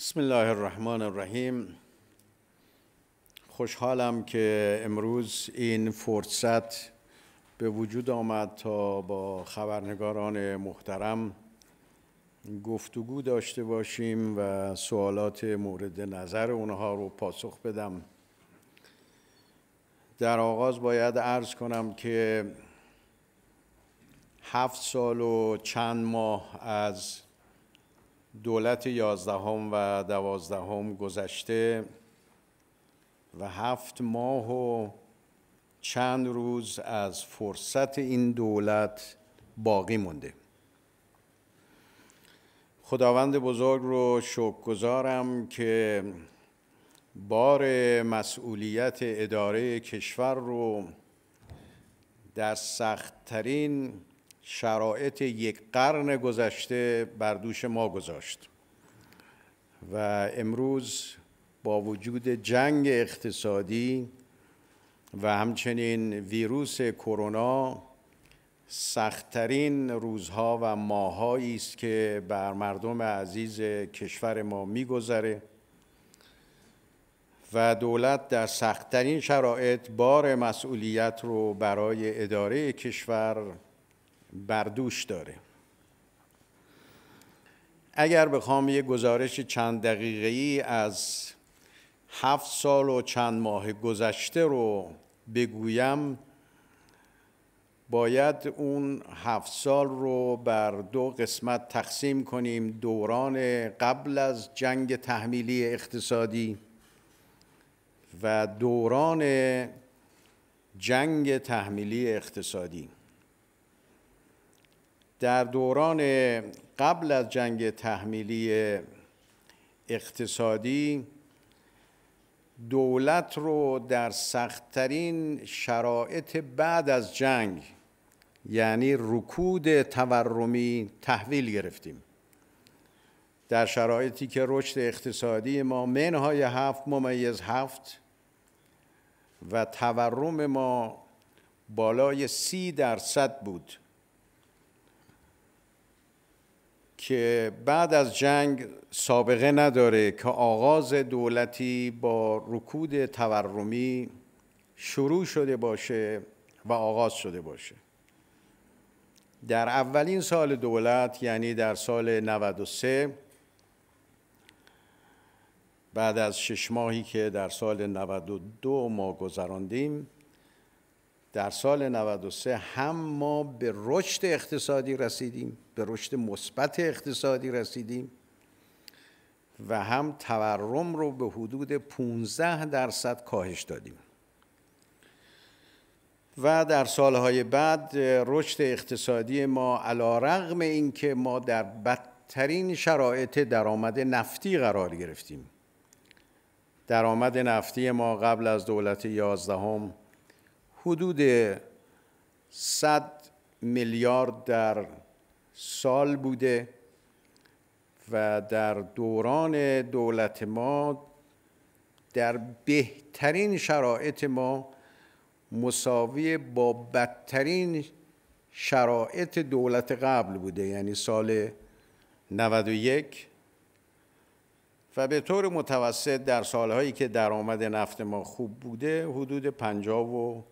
بسم الله الرحمن الرحیم خوشحالم که امروز این فرصت به وجود آمد تا با خبرنگاران محترم گفتگو داشته باشیم و سوالات مورد نظر اونها رو پاسخ بدم در آغاز باید عرض کنم که هفت سال و چند ماه از دولت یازدهم و دوازدهم گذشته و هفت ماه و چند روز از فرصت این دولت باقی مونده خداوند بزرگ رو شک گذارم که بار مسئولیت اداره کشور رو در سختترین شرایط یک قرن گذشته بر دوش ما گذاشت و امروز با وجود جنگ اقتصادی و همچنین ویروس کرونا سختترین روزها و ماهایی است که بر مردم عزیز کشور ما میگذره و دولت در سختترین شرایط بار مسئولیت رو برای اداره کشور بردوش داره اگر بخوام یه گزارش چند دقیقه ای از هفت سال و چند ماه گذشته رو بگویم باید اون هفت سال رو بر دو قسمت تقسیم کنیم دوران قبل از جنگ تحمیلی اقتصادی و دوران جنگ تحمیلی اقتصادی در دوران قبل از جنگ تحمیلی اقتصادی دولت رو در سختترین شرایط بعد از جنگ یعنی رکود تورمی تحویل گرفتیم در شرایطی که رشد اقتصادی ما منهای هفت ممیز هفت و تورم ما بالای سی درصد بود که بعد از جنگ سابقه نداره که آغاز دولتی با رکود تورمی شروع شده باشه و آغاز شده باشه در اولین سال دولت یعنی در سال 93 بعد از شش ماهی که در سال 92 ما گذراندیم در سال 93 هم ما به رشد اقتصادی رسیدیم به رشد مثبت اقتصادی رسیدیم و هم تورم رو به حدود 15 درصد کاهش دادیم و در سالهای بعد رشد اقتصادی ما علا رغم اینکه ما در بدترین شرایط درآمد نفتی قرار گرفتیم درآمد نفتی ما قبل از دولت یازدهم حدود 100 میلیارد در سال بوده و در دوران دولت ما در بهترین شرایط ما مساوی با بدترین شرایط دولت قبل بوده یعنی سال 91 و به طور متوسط در سالهایی که درآمد نفت ما خوب بوده حدود 50 و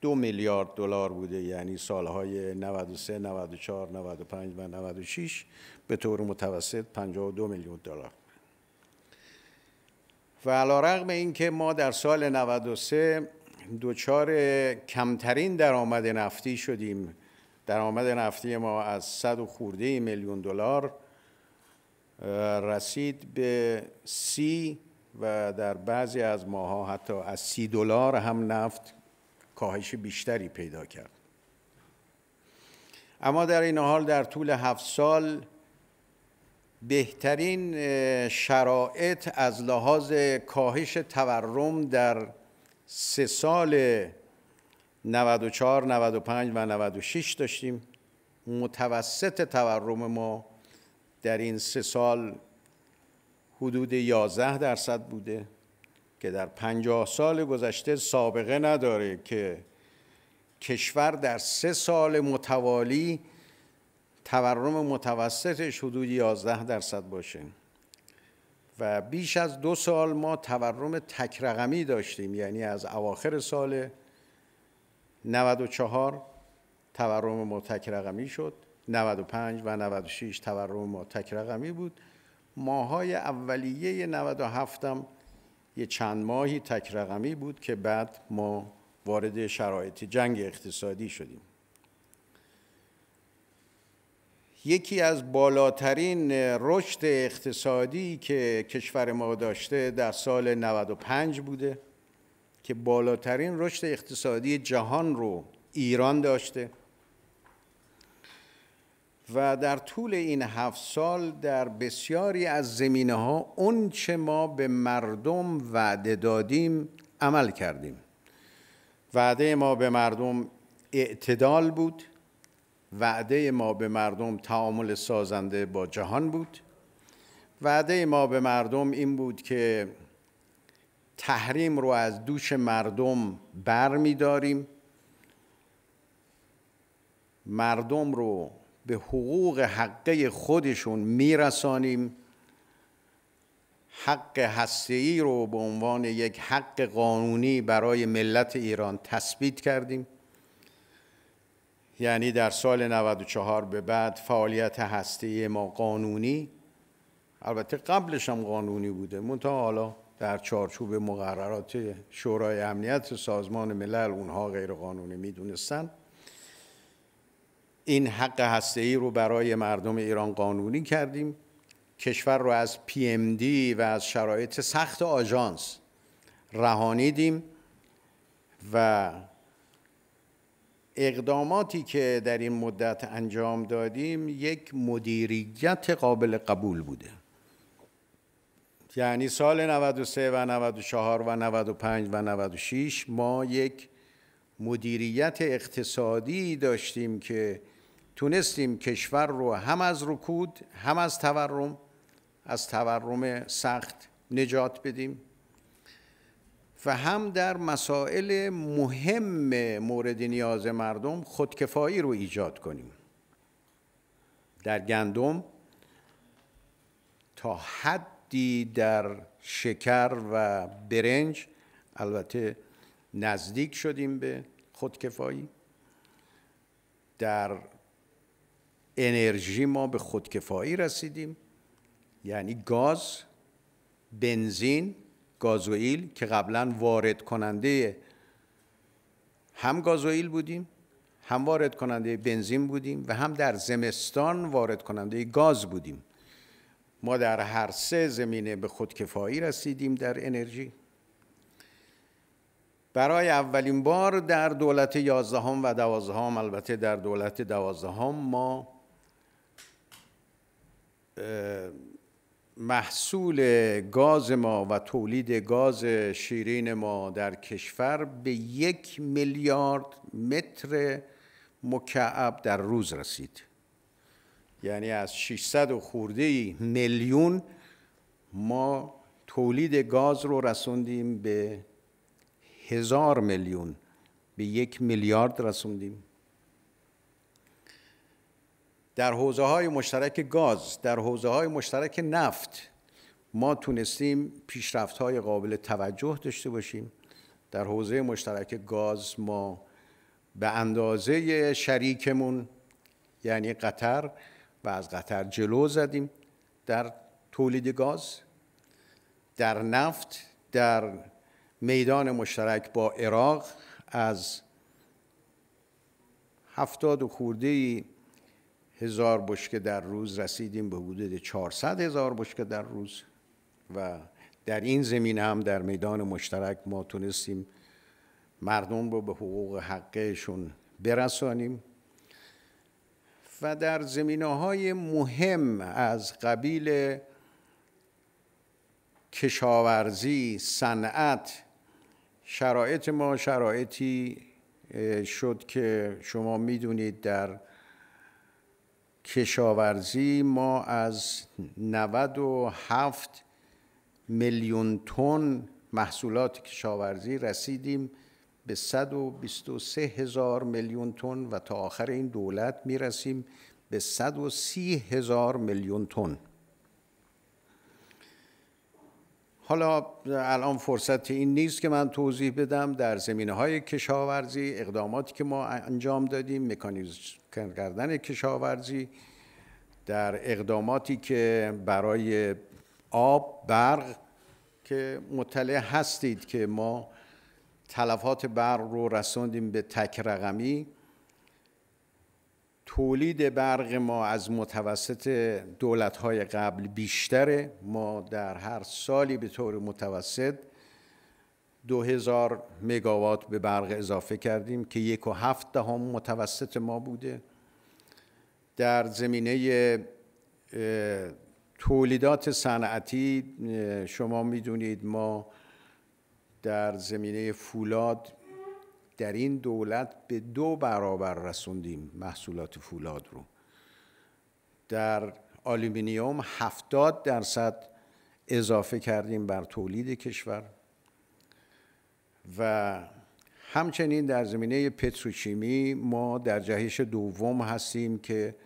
دو میلیارد دلار بوده یعنی سالهای 93 94 95 و 96 به طور متوسط 52 میلیون دلار و علا اینکه این ما در سال 93 دوچار کمترین درآمد نفتی شدیم درآمد نفتی ما از 100 خورده میلیون دلار رسید به سی و در بعضی از ماها حتی از سی دلار هم نفت کاهش بیشتری پیدا کرد اما در این حال در طول هفت سال بهترین شرایط از لحاظ کاهش تورم در سه سال 94, 95 و 96 داشتیم متوسط تورم ما در این سه سال حدود 11 درصد بوده که در پنجاه سال گذشته سابقه نداره که کشور در سه سال متوالی تورم متوسط حدود 11 درصد باشه و بیش از دو سال ما تورم تکرقمی داشتیم یعنی از اواخر سال 94 تورم ما تکرقمی شد 95 و 96 تورم ما رقمی بود ماهای اولیه 97 هم یه چند ماهی تک بود که بعد ما وارد شرایط جنگ اقتصادی شدیم یکی از بالاترین رشد اقتصادی که کشور ما داشته در سال 95 بوده که بالاترین رشد اقتصادی جهان رو ایران داشته و در طول این هفت سال در بسیاری از زمینه ها اون چه ما به مردم وعده دادیم عمل کردیم وعده ما به مردم اعتدال بود وعده ما به مردم تعامل سازنده با جهان بود وعده ما به مردم این بود که تحریم رو از دوش مردم بر می داریم مردم رو به حقوق حقه خودشون میرسانیم حق ای رو به عنوان یک حق قانونی برای ملت ایران تثبیت کردیم یعنی در سال 94 به بعد فعالیت هستی ما قانونی البته قبلش هم قانونی بوده منتها حالا در چارچوب مقررات شورای امنیت سازمان ملل اونها غیر قانونی میدونستند، این حق هسته ای رو برای مردم ایران قانونی کردیم کشور رو از پی ام دی و از شرایط سخت آژانس رهانیدیم و اقداماتی که در این مدت انجام دادیم یک مدیریت قابل قبول بوده یعنی سال 93 و 94 و 95 و 96 ما یک مدیریت اقتصادی داشتیم که تونستیم کشور رو هم از رکود هم از تورم از تورم سخت نجات بدیم و هم در مسائل مهم مورد نیاز مردم خودکفایی رو ایجاد کنیم در گندم تا حدی در شکر و برنج البته نزدیک شدیم به خودکفایی در انرژی ما به خودکفایی رسیدیم یعنی گاز بنزین گازوئیل که قبلا وارد کننده هم گازوئیل بودیم هم وارد کننده بنزین بودیم و هم در زمستان وارد کننده گاز بودیم ما در هر سه زمینه به خودکفایی رسیدیم در انرژی برای اولین بار در دولت یازدهم و دوازدهم البته در دولت دوازدهم ما محصول گاز ما و تولید گاز شیرین ما در کشور به یک میلیارد متر مکعب در روز رسید یعنی از 600 و خورده میلیون ما تولید گاز رو رسوندیم به هزار میلیون به یک میلیارد رسوندیم در حوزه های مشترک گاز در حوزه های مشترک نفت ما تونستیم پیشرفت های قابل توجه داشته باشیم در حوزه مشترک گاز ما به اندازه شریکمون یعنی قطر و از قطر جلو زدیم در تولید گاز در نفت در میدان مشترک با عراق از هفتاد و خورده هزار بشکه در روز رسیدیم به حدود 400 هزار بشکه در روز و در این زمین هم در میدان مشترک ما تونستیم مردم رو به حقوق حقشون برسانیم و در زمینه های مهم از قبیل کشاورزی، صنعت شرایط ما شرایطی شد که شما میدونید در کشاورزی ما از 97 میلیون تن محصولات کشاورزی رسیدیم به 123 هزار میلیون تن و تا آخر این دولت میرسیم به 130 هزار میلیون تن حالا الان فرصت این نیست که من توضیح بدم در زمینه های کشاورزی اقداماتی که ما انجام دادیم مکانیزم کردن کشاورزی در اقداماتی که برای آب برق که مطلع هستید که ما تلفات برق رو رسوندیم به تک رقمی تولید برق ما از متوسط دولت‌های قبل بیشتره ما در هر سالی به طور متوسط 2000 مگاوات به برق اضافه کردیم که یک و هفت دهم متوسط ما بوده در زمینه تولیدات صنعتی شما میدونید ما در زمینه فولاد در این دولت به دو برابر رسوندیم محصولات فولاد رو در آلومینیوم 70 درصد اضافه کردیم بر تولید کشور و همچنین در زمینه پتروشیمی ما در جهش دوم هستیم که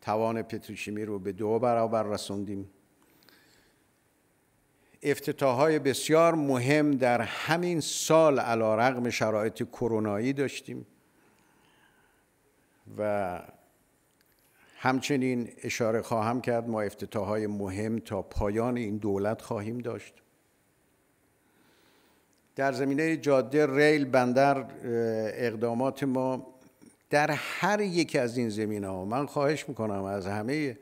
توان پتروشیمی رو به دو برابر رسوندیم افتتاحهای بسیار مهم در همین سال علا رقم شرایط کرونایی داشتیم و همچنین اشاره خواهم کرد ما افتتاحهای مهم تا پایان این دولت خواهیم داشت در زمینه جاده ریل بندر اقدامات ما در هر یک از این زمینه ها من خواهش میکنم از همه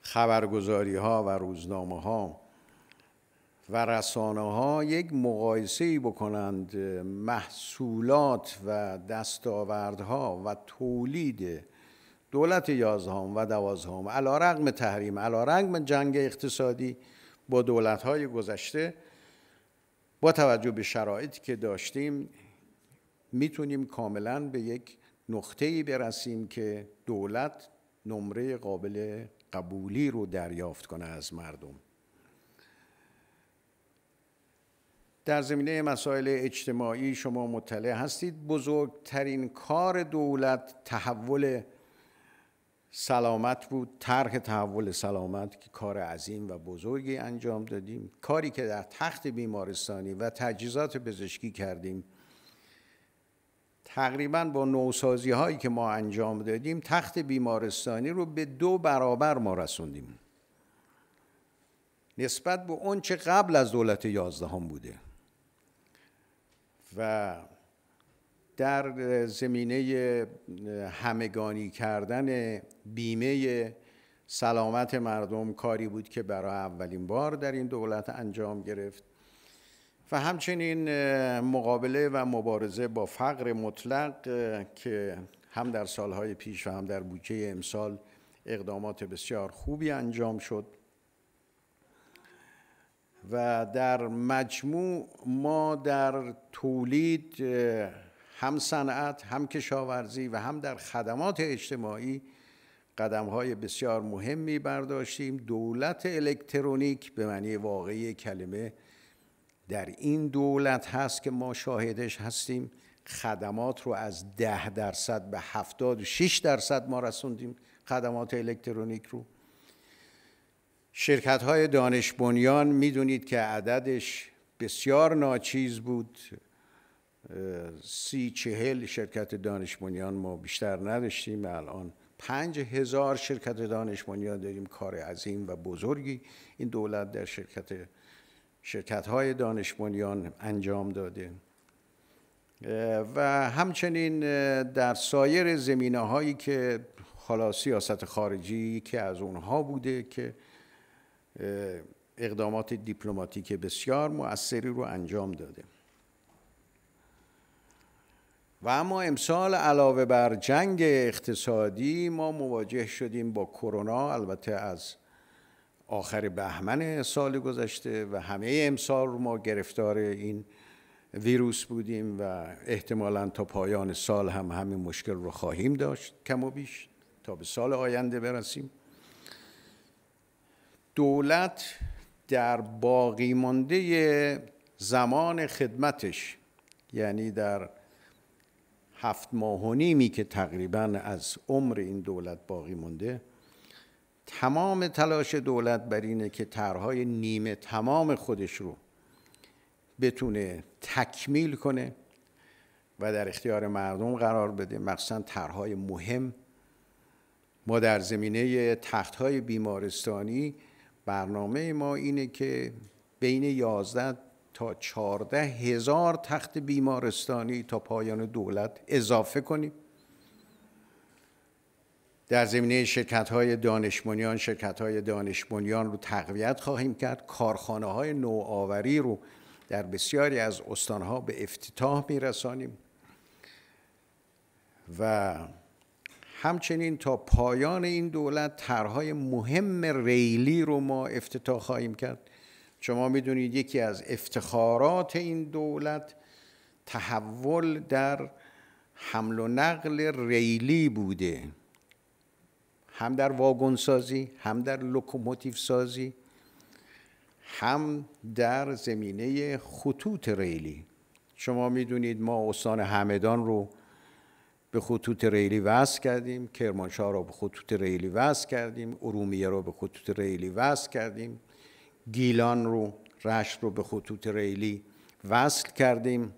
خبرگزاری ها و روزنامه ها و رسانه ها یک مقایسه بکنند محصولات و دستاوردها و تولید دولت یازدهم و دوازدهم علا رقم تحریم علا رقم جنگ اقتصادی با دولت های گذشته با توجه به شرایطی که داشتیم میتونیم کاملا به یک ای برسیم که دولت نمره قابل قبولی رو دریافت کنه از مردم در زمینه مسائل اجتماعی شما مطلع هستید بزرگترین کار دولت تحول سلامت بود طرح تحول سلامت که کار عظیم و بزرگی انجام دادیم کاری که در تخت بیمارستانی و تجهیزات پزشکی کردیم تقریبا با نوسازی هایی که ما انجام دادیم تخت بیمارستانی رو به دو برابر ما رسوندیم نسبت به اون چه قبل از دولت یازدهم بوده و در زمینه همگانی کردن بیمه سلامت مردم کاری بود که برای اولین بار در این دولت انجام گرفت و همچنین مقابله و مبارزه با فقر مطلق که هم در سالهای پیش و هم در بودجه امسال اقدامات بسیار خوبی انجام شد و در مجموع ما در تولید هم صنعت هم کشاورزی و هم در خدمات اجتماعی قدم های بسیار مهمی برداشتیم دولت الکترونیک به معنی واقعی کلمه در این دولت هست که ما شاهدش هستیم خدمات رو از ده درصد به 76 درصد ما رسوندیم خدمات الکترونیک رو شرکت های دانش بنیان میدونید که عددش بسیار ناچیز بود سی چهل شرکت دانش بنیان ما بیشتر نداشتیم الان پنج هزار شرکت دانش بنیان داریم کار عظیم و بزرگی این دولت در شرکت شرکت های دانش بنیان انجام داده و همچنین در سایر زمینه هایی که حالا سیاست خارجی که از اونها بوده که اقدامات دیپلماتیک بسیار مؤثری رو انجام داده و اما امسال علاوه بر جنگ اقتصادی ما مواجه شدیم با کرونا البته از آخر بهمن سال گذشته و همه امسال رو ما گرفتار این ویروس بودیم و احتمالا تا پایان سال هم همین مشکل رو خواهیم داشت کم و بیش تا به سال آینده برسیم دولت در باقی مانده زمان خدمتش یعنی در هفت ماه و نیمی که تقریبا از عمر این دولت باقی مانده، تمام تلاش دولت بر اینه که طرحهای نیمه تمام خودش رو بتونه تکمیل کنه و در اختیار مردم قرار بده مخصوصا طرحهای مهم ما در زمینه های بیمارستانی برنامه ما اینه که بین 11 تا 14 هزار تخت بیمارستانی تا پایان دولت اضافه کنیم در زمینه شرکت های دانشمنیان شرکت های دانشمنیان رو تقویت خواهیم کرد کارخانه های نوآوری رو در بسیاری از استانها به افتتاح میرسانیم و همچنین تا پایان این دولت طرحهای مهم ریلی رو ما افتتاح خواهیم کرد شما میدونید یکی از افتخارات این دولت تحول در حمل و نقل ریلی بوده هم در واگن سازی هم در لوکوموتیو سازی هم در زمینه خطوط ریلی شما میدونید ما استان همدان رو به خطوط ریلی وصل کردیم کرمانشاه را به خطوط ریلی وصل کردیم ارومیه رو به خطوط ریلی وصل کردیم گیلان رو رشت رو به خطوط ریلی وصل کردیم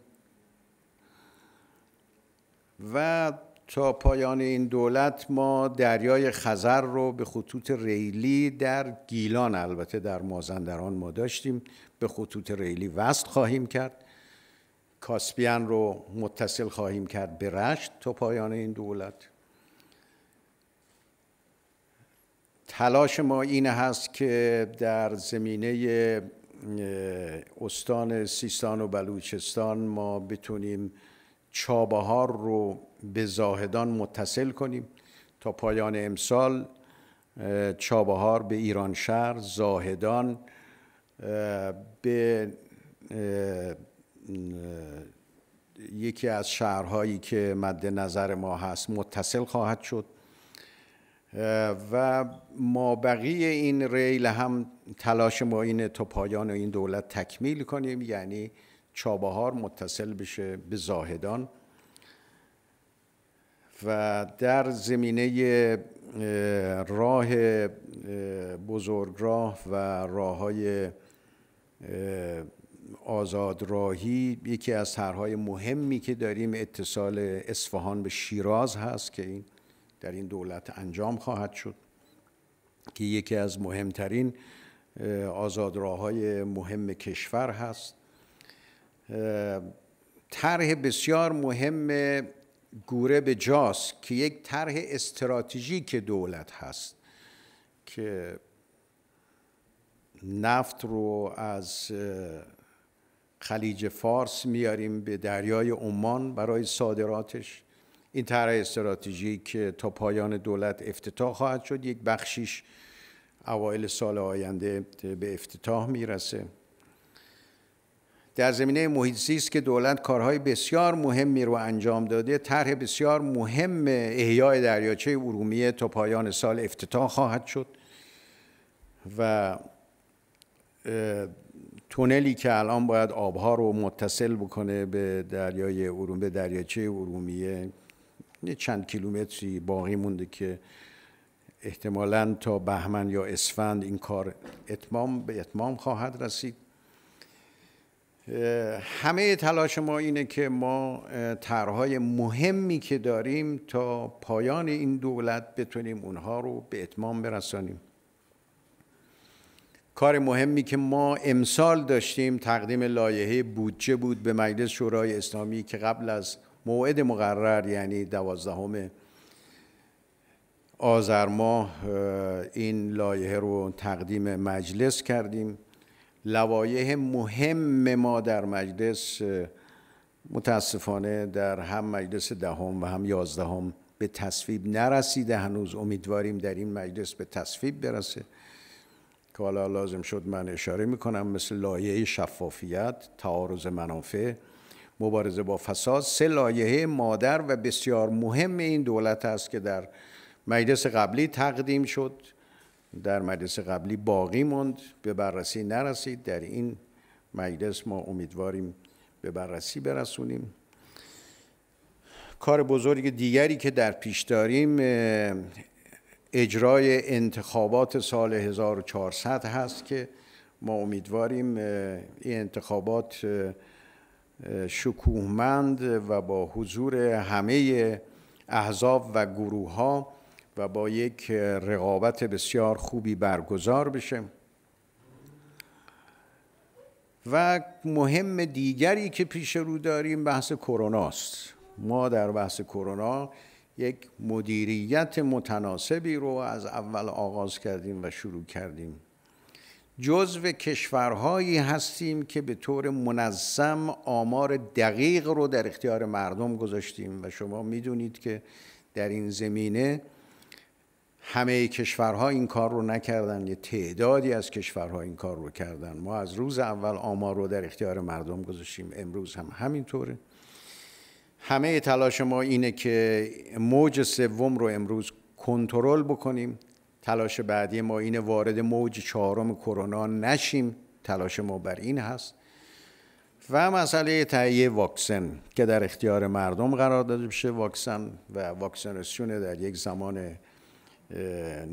و تا پایان این دولت ما دریای خزر رو به خطوط ریلی در گیلان البته در مازندران ما داشتیم به خطوط ریلی وصل خواهیم کرد کاسپیان رو متصل خواهیم کرد به رشت تا پایان این دولت تلاش ما این هست که در زمینه استان سیستان و بلوچستان ما بتونیم چابهار رو به زاهدان متصل کنیم تا پایان امسال چابهار به ایران شهر زاهدان به یکی از شهرهایی که مد نظر ما هست متصل خواهد شد و ما بقیه این ریل هم تلاش ما اینه تا پایان این دولت تکمیل کنیم یعنی چابهار متصل بشه به زاهدان و در زمینه راه بزرگراه و راه های آزادراهی یکی از طرحهای مهمی که داریم اتصال اصفهان به شیراز هست که این در این دولت انجام خواهد شد که یکی از مهمترین آزادراهای مهم کشور هست طرح بسیار مهم گوره به جاست که یک طرح استراتژیک دولت هست که نفت رو از خلیج فارس میاریم به دریای عمان برای صادراتش این طرح استراتژی که تا پایان دولت افتتاح خواهد شد یک بخشیش اوایل سال آینده به افتتاح میرسه در زمینه محیط زیست که دولت کارهای بسیار مهمی رو انجام داده طرح بسیار مهم احیای دریاچه ارومیه تا پایان سال افتتاح خواهد شد و تونلی که الان باید آبها رو متصل بکنه به دریای ارومیه به دریاچه ارومیه چند کیلومتری باقی مونده که احتمالا تا بهمن یا اسفند این کار اتمام به اتمام خواهد رسید همه تلاش ما اینه که ما طرحهای مهمی که داریم تا پایان این دولت بتونیم اونها رو به اتمام برسانیم کار مهمی که ما امسال داشتیم تقدیم لایحه بودجه بود به مجلس شورای اسلامی که قبل از موعد مقرر یعنی دوازدهم آذر ماه این لایحه رو تقدیم مجلس کردیم لوایح مهم ما در مجلس متاسفانه در هم مجلس دهم و هم یازدهم به تصویب نرسیده هنوز امیدواریم در این مجلس به تصویب برسه که حالا لازم شد من اشاره میکنم مثل لایه شفافیت تعارض منافع مبارزه با فساد سه لایه مادر و بسیار مهم این دولت است که در مجلس قبلی تقدیم شد در مجلس قبلی باقی ماند، به بررسی نرسید در این مجلس ما امیدواریم به بررسی برسونیم کار بزرگ دیگری که در پیش داریم اجرای انتخابات سال 1400 هست که ما امیدواریم این انتخابات شکوهمند و با حضور همه احزاب و گروه ها و با یک رقابت بسیار خوبی برگزار بشه و مهم دیگری که پیش رو داریم بحث کرونا ما در بحث کرونا یک مدیریت متناسبی رو از اول آغاز کردیم و شروع کردیم جزو کشورهایی هستیم که به طور منظم آمار دقیق رو در اختیار مردم گذاشتیم و شما میدونید که در این زمینه همه کشورها این کار رو نکردن یه تعدادی از کشورها این کار رو کردن ما از روز اول آمار رو در اختیار مردم گذاشتیم امروز هم همینطوره همه تلاش ما اینه که موج سوم رو امروز کنترل بکنیم تلاش بعدی ما اینه وارد موج چهارم کرونا نشیم تلاش ما بر این هست و مسئله تهیه واکسن که در اختیار مردم قرار داده بشه واکسن و واکسیناسیون در یک زمان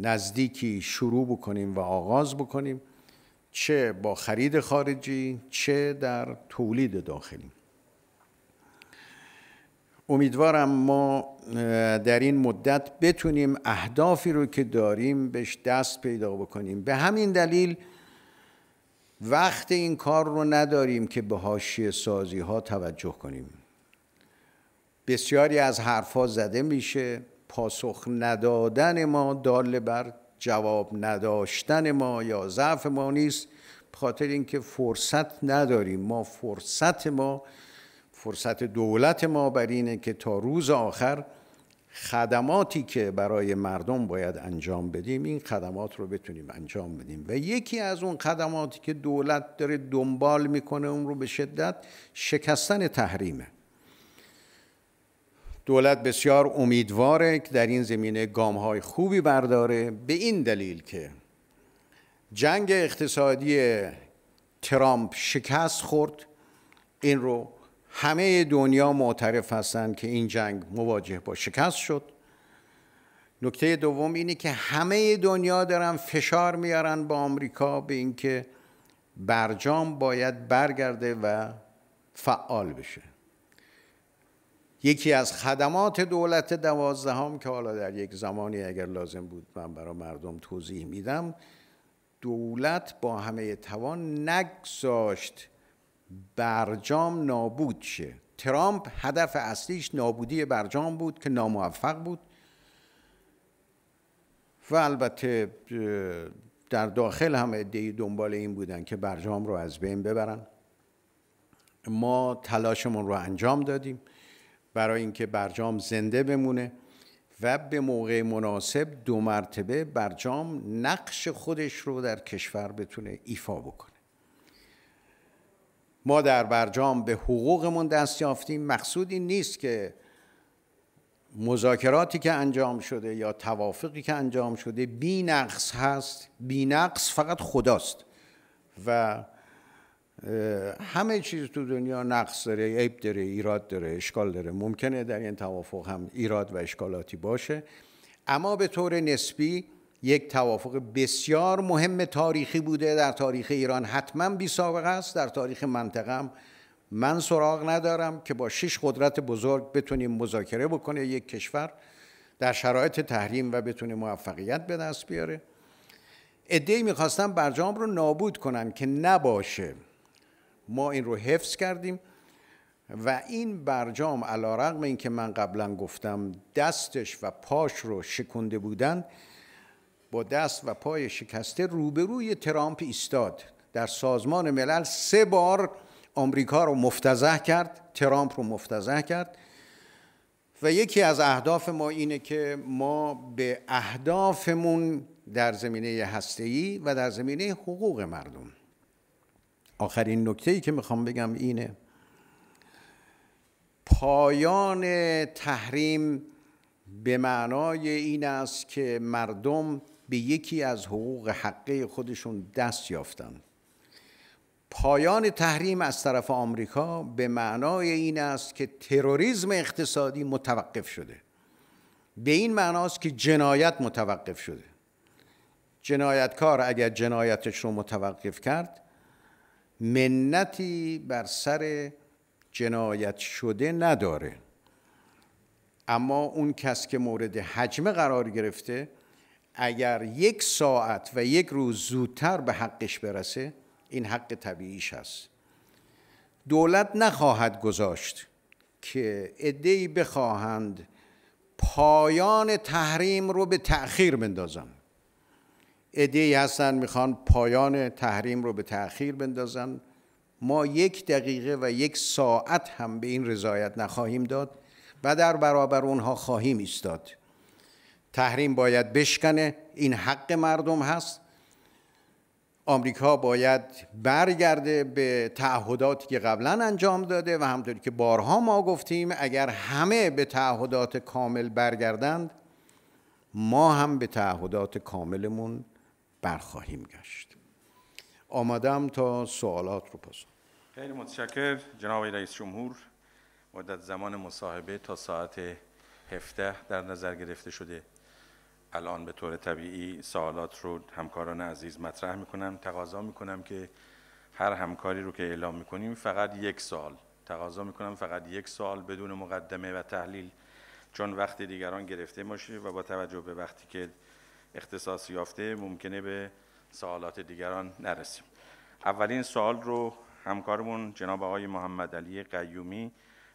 نزدیکی شروع بکنیم و آغاز بکنیم چه با خرید خارجی چه در تولید داخلی امیدوارم ما در این مدت بتونیم اهدافی رو که داریم بهش دست پیدا بکنیم به همین دلیل وقت این کار رو نداریم که به حاشیه سازی ها توجه کنیم بسیاری از حرفها زده میشه پاسخ ندادن ما دال بر جواب نداشتن ما یا ضعف ما نیست خاطر اینکه فرصت نداریم ما فرصت ما فرصت دولت ما بر اینه که تا روز آخر خدماتی که برای مردم باید انجام بدیم این خدمات رو بتونیم انجام بدیم و یکی از اون خدماتی که دولت داره دنبال میکنه اون رو به شدت شکستن تحریمه دولت بسیار امیدواره که در این زمینه گام های خوبی برداره به این دلیل که جنگ اقتصادی ترامپ شکست خورد این رو همه دنیا معترف هستند که این جنگ مواجه با شکست شد نکته دوم اینه که همه دنیا دارن فشار میارن با آمریکا به اینکه برجام باید برگرده و فعال بشه یکی از خدمات دولت دوازدهم که حالا در یک زمانی اگر لازم بود من برای مردم توضیح میدم دولت با همه توان نگذاشت برجام نابود شه ترامپ هدف اصلیش نابودی برجام بود که ناموفق بود و البته در داخل هم ادهی دنبال این بودن که برجام رو از بین ببرن ما تلاشمون رو انجام دادیم برای اینکه برجام زنده بمونه و به موقع مناسب دو مرتبه برجام نقش خودش رو در کشور بتونه ایفا بکنه ما در برجام به حقوقمون دست یافتیم مقصود این نیست که مذاکراتی که انجام شده یا توافقی که انجام شده بی نقص هست بی نقص فقط خداست و همه چیز تو دنیا نقص داره عیب داره ایراد داره اشکال داره ممکنه در این توافق هم ایراد و اشکالاتی باشه اما به طور نسبی یک توافق بسیار مهم تاریخی بوده در تاریخ ایران حتما بی سابقه است در تاریخ منطقه هم من سراغ ندارم که با شش قدرت بزرگ بتونیم مذاکره بکنه یک کشور در شرایط تحریم و بتونه موفقیت به دست بیاره ای میخواستم برجام رو نابود کنم که نباشه ما این رو حفظ کردیم و این برجام علا رقم این که من قبلا گفتم دستش و پاش رو شکنده بودن با دست و پای شکسته روبروی ترامپ ایستاد در سازمان ملل سه بار آمریکا رو مفتزه کرد ترامپ رو مفتزه کرد و یکی از اهداف ما اینه که ما به اهدافمون در زمینه هسته‌ای و در زمینه حقوق مردم آخرین نکته ای که میخوام بگم اینه پایان تحریم به معنای این است که مردم به یکی از حقوق حقه خودشون دست یافتند پایان تحریم از طرف آمریکا به معنای این است که تروریسم اقتصادی متوقف شده به این معناست که جنایت متوقف شده جنایتکار اگر جنایتش رو متوقف کرد منتی بر سر جنایت شده نداره اما اون کس که مورد حجمه قرار گرفته اگر یک ساعت و یک روز زودتر به حقش برسه این حق طبیعیش هست دولت نخواهد گذاشت که ادهی بخواهند پایان تحریم رو به تأخیر بندازن ادهی هستن میخوان پایان تحریم رو به تأخیر بندازن ما یک دقیقه و یک ساعت هم به این رضایت نخواهیم داد و در برابر اونها خواهیم ایستاد تحریم باید بشکنه این حق مردم هست آمریکا باید برگرده به تعهداتی که قبلا انجام داده و همطوری که بارها ما گفتیم اگر همه به تعهدات کامل برگردند ما هم به تعهدات کاملمون برخواهیم گشت آمدم تا سوالات رو پاسم. خیلی متشکر جناب رئیس جمهور مدت زمان مصاحبه تا ساعت 17 در نظر گرفته شده الان به طور طبیعی سوالات رو همکاران عزیز مطرح میکنم تقاضا میکنم که هر همکاری رو که اعلام میکنیم فقط یک سال تقاضا میکنم فقط یک سال بدون مقدمه و تحلیل چون وقت دیگران گرفته باشه و با توجه به وقتی که اختصاص یافته ممکنه به سوالات دیگران نرسیم اولین سوال رو همکارمون جناب آقای محمد علی قیومی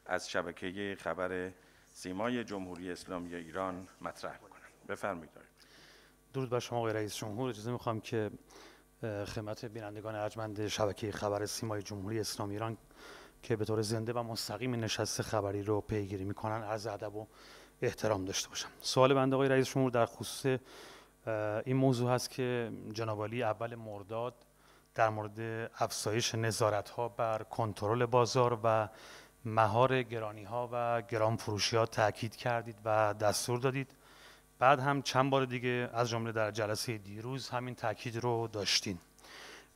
از شبکه خبر سیمای جمهوری اسلامی ایران مطرح بود بفرمایید درود بر شما آقای رئیس جمهور اجازه میخوام که خدمت بینندگان ارجمند شبکه خبر سیمای جمهوری اسلامی ایران که به طور زنده و مستقیم نشست خبری رو پیگیری میکنن از ادب و احترام داشته باشم سوال بنده آقای رئیس جمهور در خصوص این موضوع هست که جناب اول مرداد در مورد افزایش نظارت ها بر کنترل بازار و مهار گرانی ها و گران فروشی ها تاکید کردید و دستور دادید بعد هم چند بار دیگه از جمله در جلسه دیروز همین تاکید رو داشتین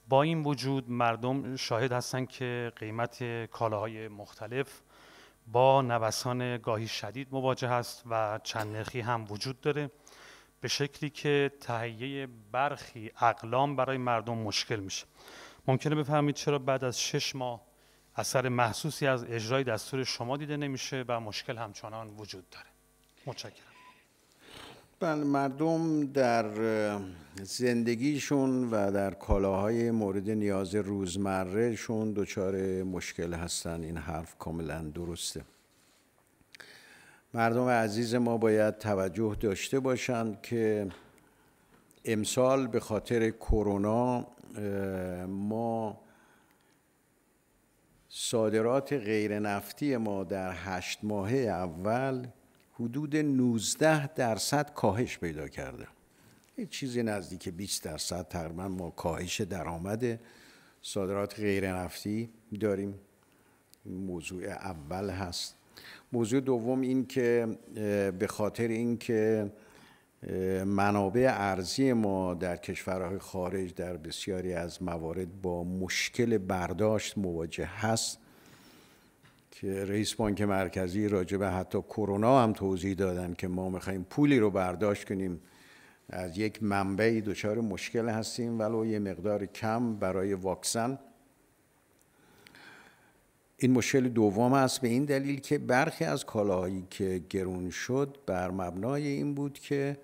با این وجود مردم شاهد هستن که قیمت کالاهای مختلف با نوسان گاهی شدید مواجه است و چند نرخی هم وجود داره به شکلی که تهیه برخی اقلام برای مردم مشکل میشه ممکنه بفهمید چرا بعد از شش ماه اثر محسوسی از اجرای دستور شما دیده نمیشه و مشکل همچنان وجود داره متشکرم بله، مردم در زندگیشون و در کالاهای مورد نیاز روزمرهشون دچار مشکل هستن این حرف کاملا درسته مردم عزیز ما باید توجه داشته باشند که امسال به خاطر کرونا ما صادرات غیر نفتی ما در هشت ماهه اول حدود 19 درصد کاهش پیدا کرده یه چیزی نزدیک 20 درصد تقریبا ما کاهش درآمد صادرات غیر نفتی داریم موضوع اول هست موضوع دوم این که به خاطر اینکه منابع ارزی ما در کشورهای خارج در بسیاری از موارد با مشکل برداشت مواجه هست که رئیس بانک مرکزی راجع به حتی کرونا هم توضیح دادن که ما میخوایم پولی رو برداشت کنیم از یک منبعی دچار مشکل هستیم ولو یه مقدار کم برای واکسن این مشکل دوم است به این دلیل که برخی از کالاهایی که گرون شد بر مبنای این بود که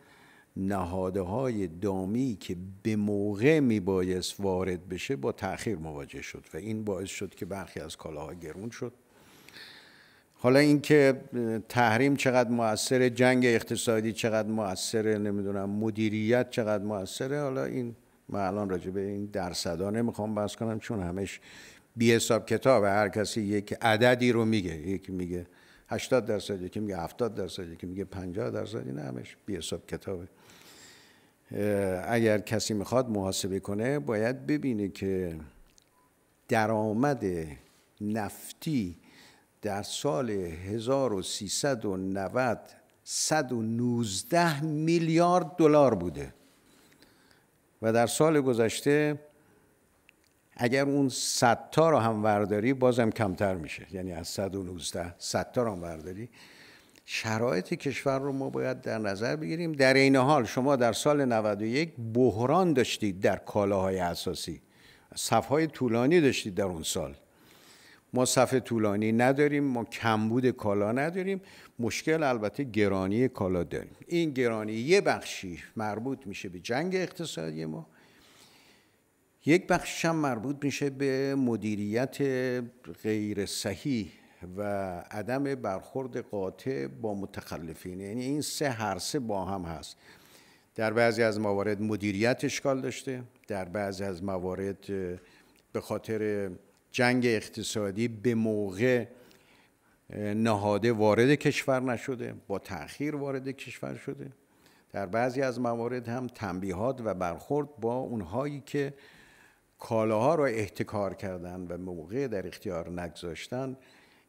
نهاده های دامی که به موقع میبایست وارد بشه با تاخیر مواجه شد و این باعث شد که برخی از کالاها گرون شد حالا اینکه تحریم چقدر موثر جنگ اقتصادی چقدر موثر نمیدونم مدیریت چقدر موثره حالا این من الان راجع به این درصدا نمیخوام بحث کنم چون همش بی حساب کتاب هر کسی یک عددی رو میگه یکی میگه 80 درصد یکی میگه 70 درصد یکی میگه 50 درصد این همش بی حساب کتابه اگر کسی میخواد محاسبه کنه باید ببینه که درآمد نفتی در سال 1390 119 میلیارد دلار بوده و در سال گذشته اگر اون 100 تا رو هم ورداری بازم کمتر میشه یعنی از 119 100 تا رو هم ورداری شرایط کشور رو ما باید در نظر بگیریم در این حال شما در سال 91 بحران داشتید در کالاهای اساسی صفهای طولانی داشتید در اون سال ما صف طولانی نداریم ما کمبود کالا نداریم مشکل البته گرانی کالا داریم این گرانی یه بخشی مربوط میشه به جنگ اقتصادی ما یک بخش هم مربوط میشه به مدیریت غیر صحیح و عدم برخورد قاطع با متخلفین یعنی این سه هر سه با هم هست در بعضی از موارد مدیریت اشکال داشته در بعضی از موارد به خاطر جنگ اقتصادی به موقع نهاده وارد کشور نشده با تاخیر وارد کشور شده در بعضی از موارد هم تنبیهات و برخورد با اونهایی که کالاها را احتکار کردند و موقع در اختیار نگذاشتن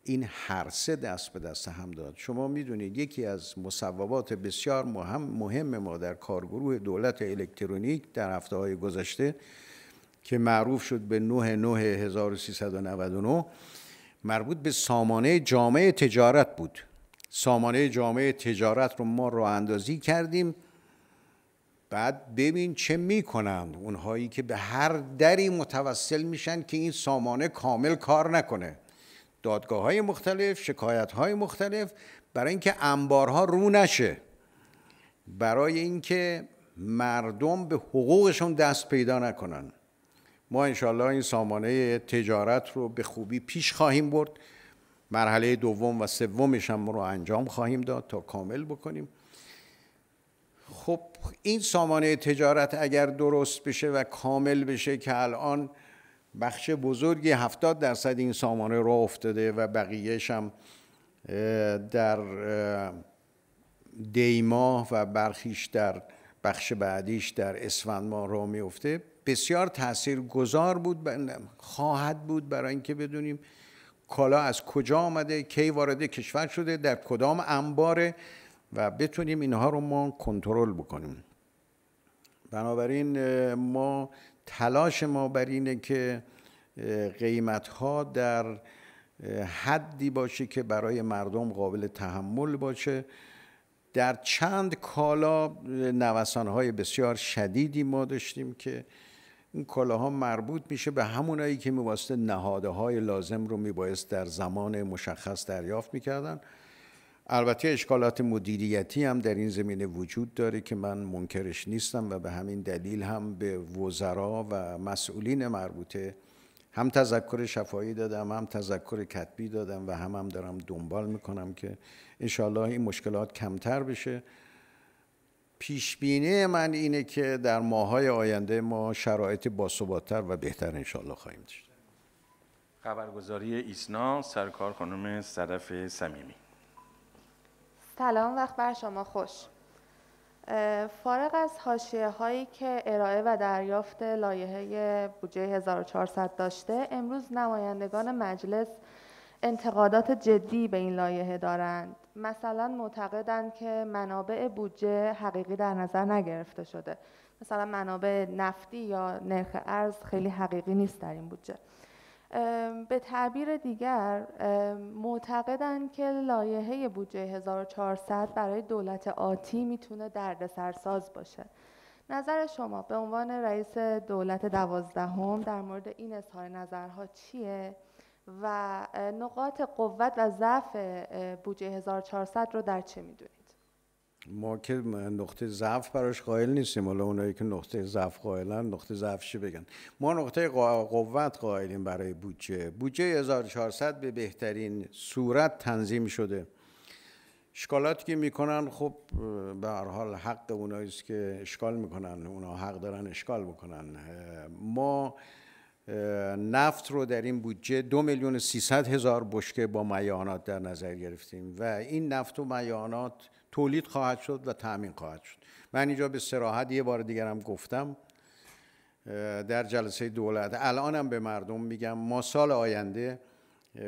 این هر سه دست به دست هم داد شما میدونید یکی از مصوبات بسیار مهم, مهم ما در کارگروه دولت الکترونیک در هفته های گذشته که معروف شد به 99399 مربوط به سامانه جامعه تجارت بود سامانه جامعه تجارت رو ما رو اندازی کردیم بعد ببین چه میکنند اونهایی که به هر دری متوسل میشن که این سامانه کامل کار نکنه دادگاه های مختلف شکایت های مختلف برای اینکه انبارها رو نشه برای اینکه مردم به حقوقشون دست پیدا نکنن ما انشالله این سامانه تجارت رو به خوبی پیش خواهیم برد مرحله دوم و سومش هم رو انجام خواهیم داد تا کامل بکنیم خب این سامانه تجارت اگر درست بشه و کامل بشه که الان بخش بزرگی 70 درصد این سامانه رو افتاده و بقیهش هم در دیما و برخیش در بخش بعدیش در اسفند ما را میفته بسیار تأثیر گذار بود خواهد بود برای اینکه بدونیم کالا از کجا آمده کی وارد کشور شده در کدام انباره و بتونیم اینها رو ما کنترل بکنیم بنابراین ما تلاش ما بر اینه که قیمت ها در حدی باشه که برای مردم قابل تحمل باشه در چند کالا های بسیار شدیدی ما داشتیم که این کالاها مربوط میشه به همونایی که میواسطه نهاده های لازم رو میبایست در زمان مشخص دریافت میکردن البته اشکالات مدیریتی هم در این زمینه وجود داره که من منکرش نیستم و به همین دلیل هم به وزرا و مسئولین مربوطه هم تذکر شفایی دادم هم تذکر کتبی دادم و هم هم دارم دنبال میکنم که انشالله این مشکلات کمتر بشه پیش من اینه که در ماهای آینده ما شرایطی باثباتتر و بهتر انشالله خواهیم داشت خبرگزاری ایسنا سرکار خانم صدف صمیمی سلام وقت بر شما خوش فارغ از حاشیه هایی که ارائه و دریافت لایحه بودجه 1400 داشته امروز نمایندگان مجلس انتقادات جدی به این لایحه دارند مثلا معتقدند که منابع بودجه حقیقی در نظر نگرفته شده مثلا منابع نفتی یا نرخ ارز خیلی حقیقی نیست در این بودجه به تعبیر دیگر معتقدند که لایحه بودجه 1400 برای دولت آتی میتونه دردسرساز باشه نظر شما به عنوان رئیس دولت دوازدهم در مورد این اظهار نظرها چیه و نقاط قوت و ضعف بودجه 1400 رو در چه میدونید ما که نقطه ضعف براش قائل نیستیم حالا اونایی که نقطه ضعف قائلن نقطه ضعف چی بگن ما نقطه قوت قائلیم برای بودجه بودجه 1400 به بهترین صورت تنظیم شده اشکالاتی که میکنن خب به هر حال حق اونایی که اشکال میکنن اونا حق دارن اشکال میکنن ما نفت رو در این بودجه دو میلیون سیصد هزار بشکه با میانات در نظر گرفتیم و این نفت و میانات تولید خواهد شد و تامین خواهد شد من اینجا به سراحت یه بار دیگرم گفتم در جلسه دولت الانم به مردم میگم ما سال آینده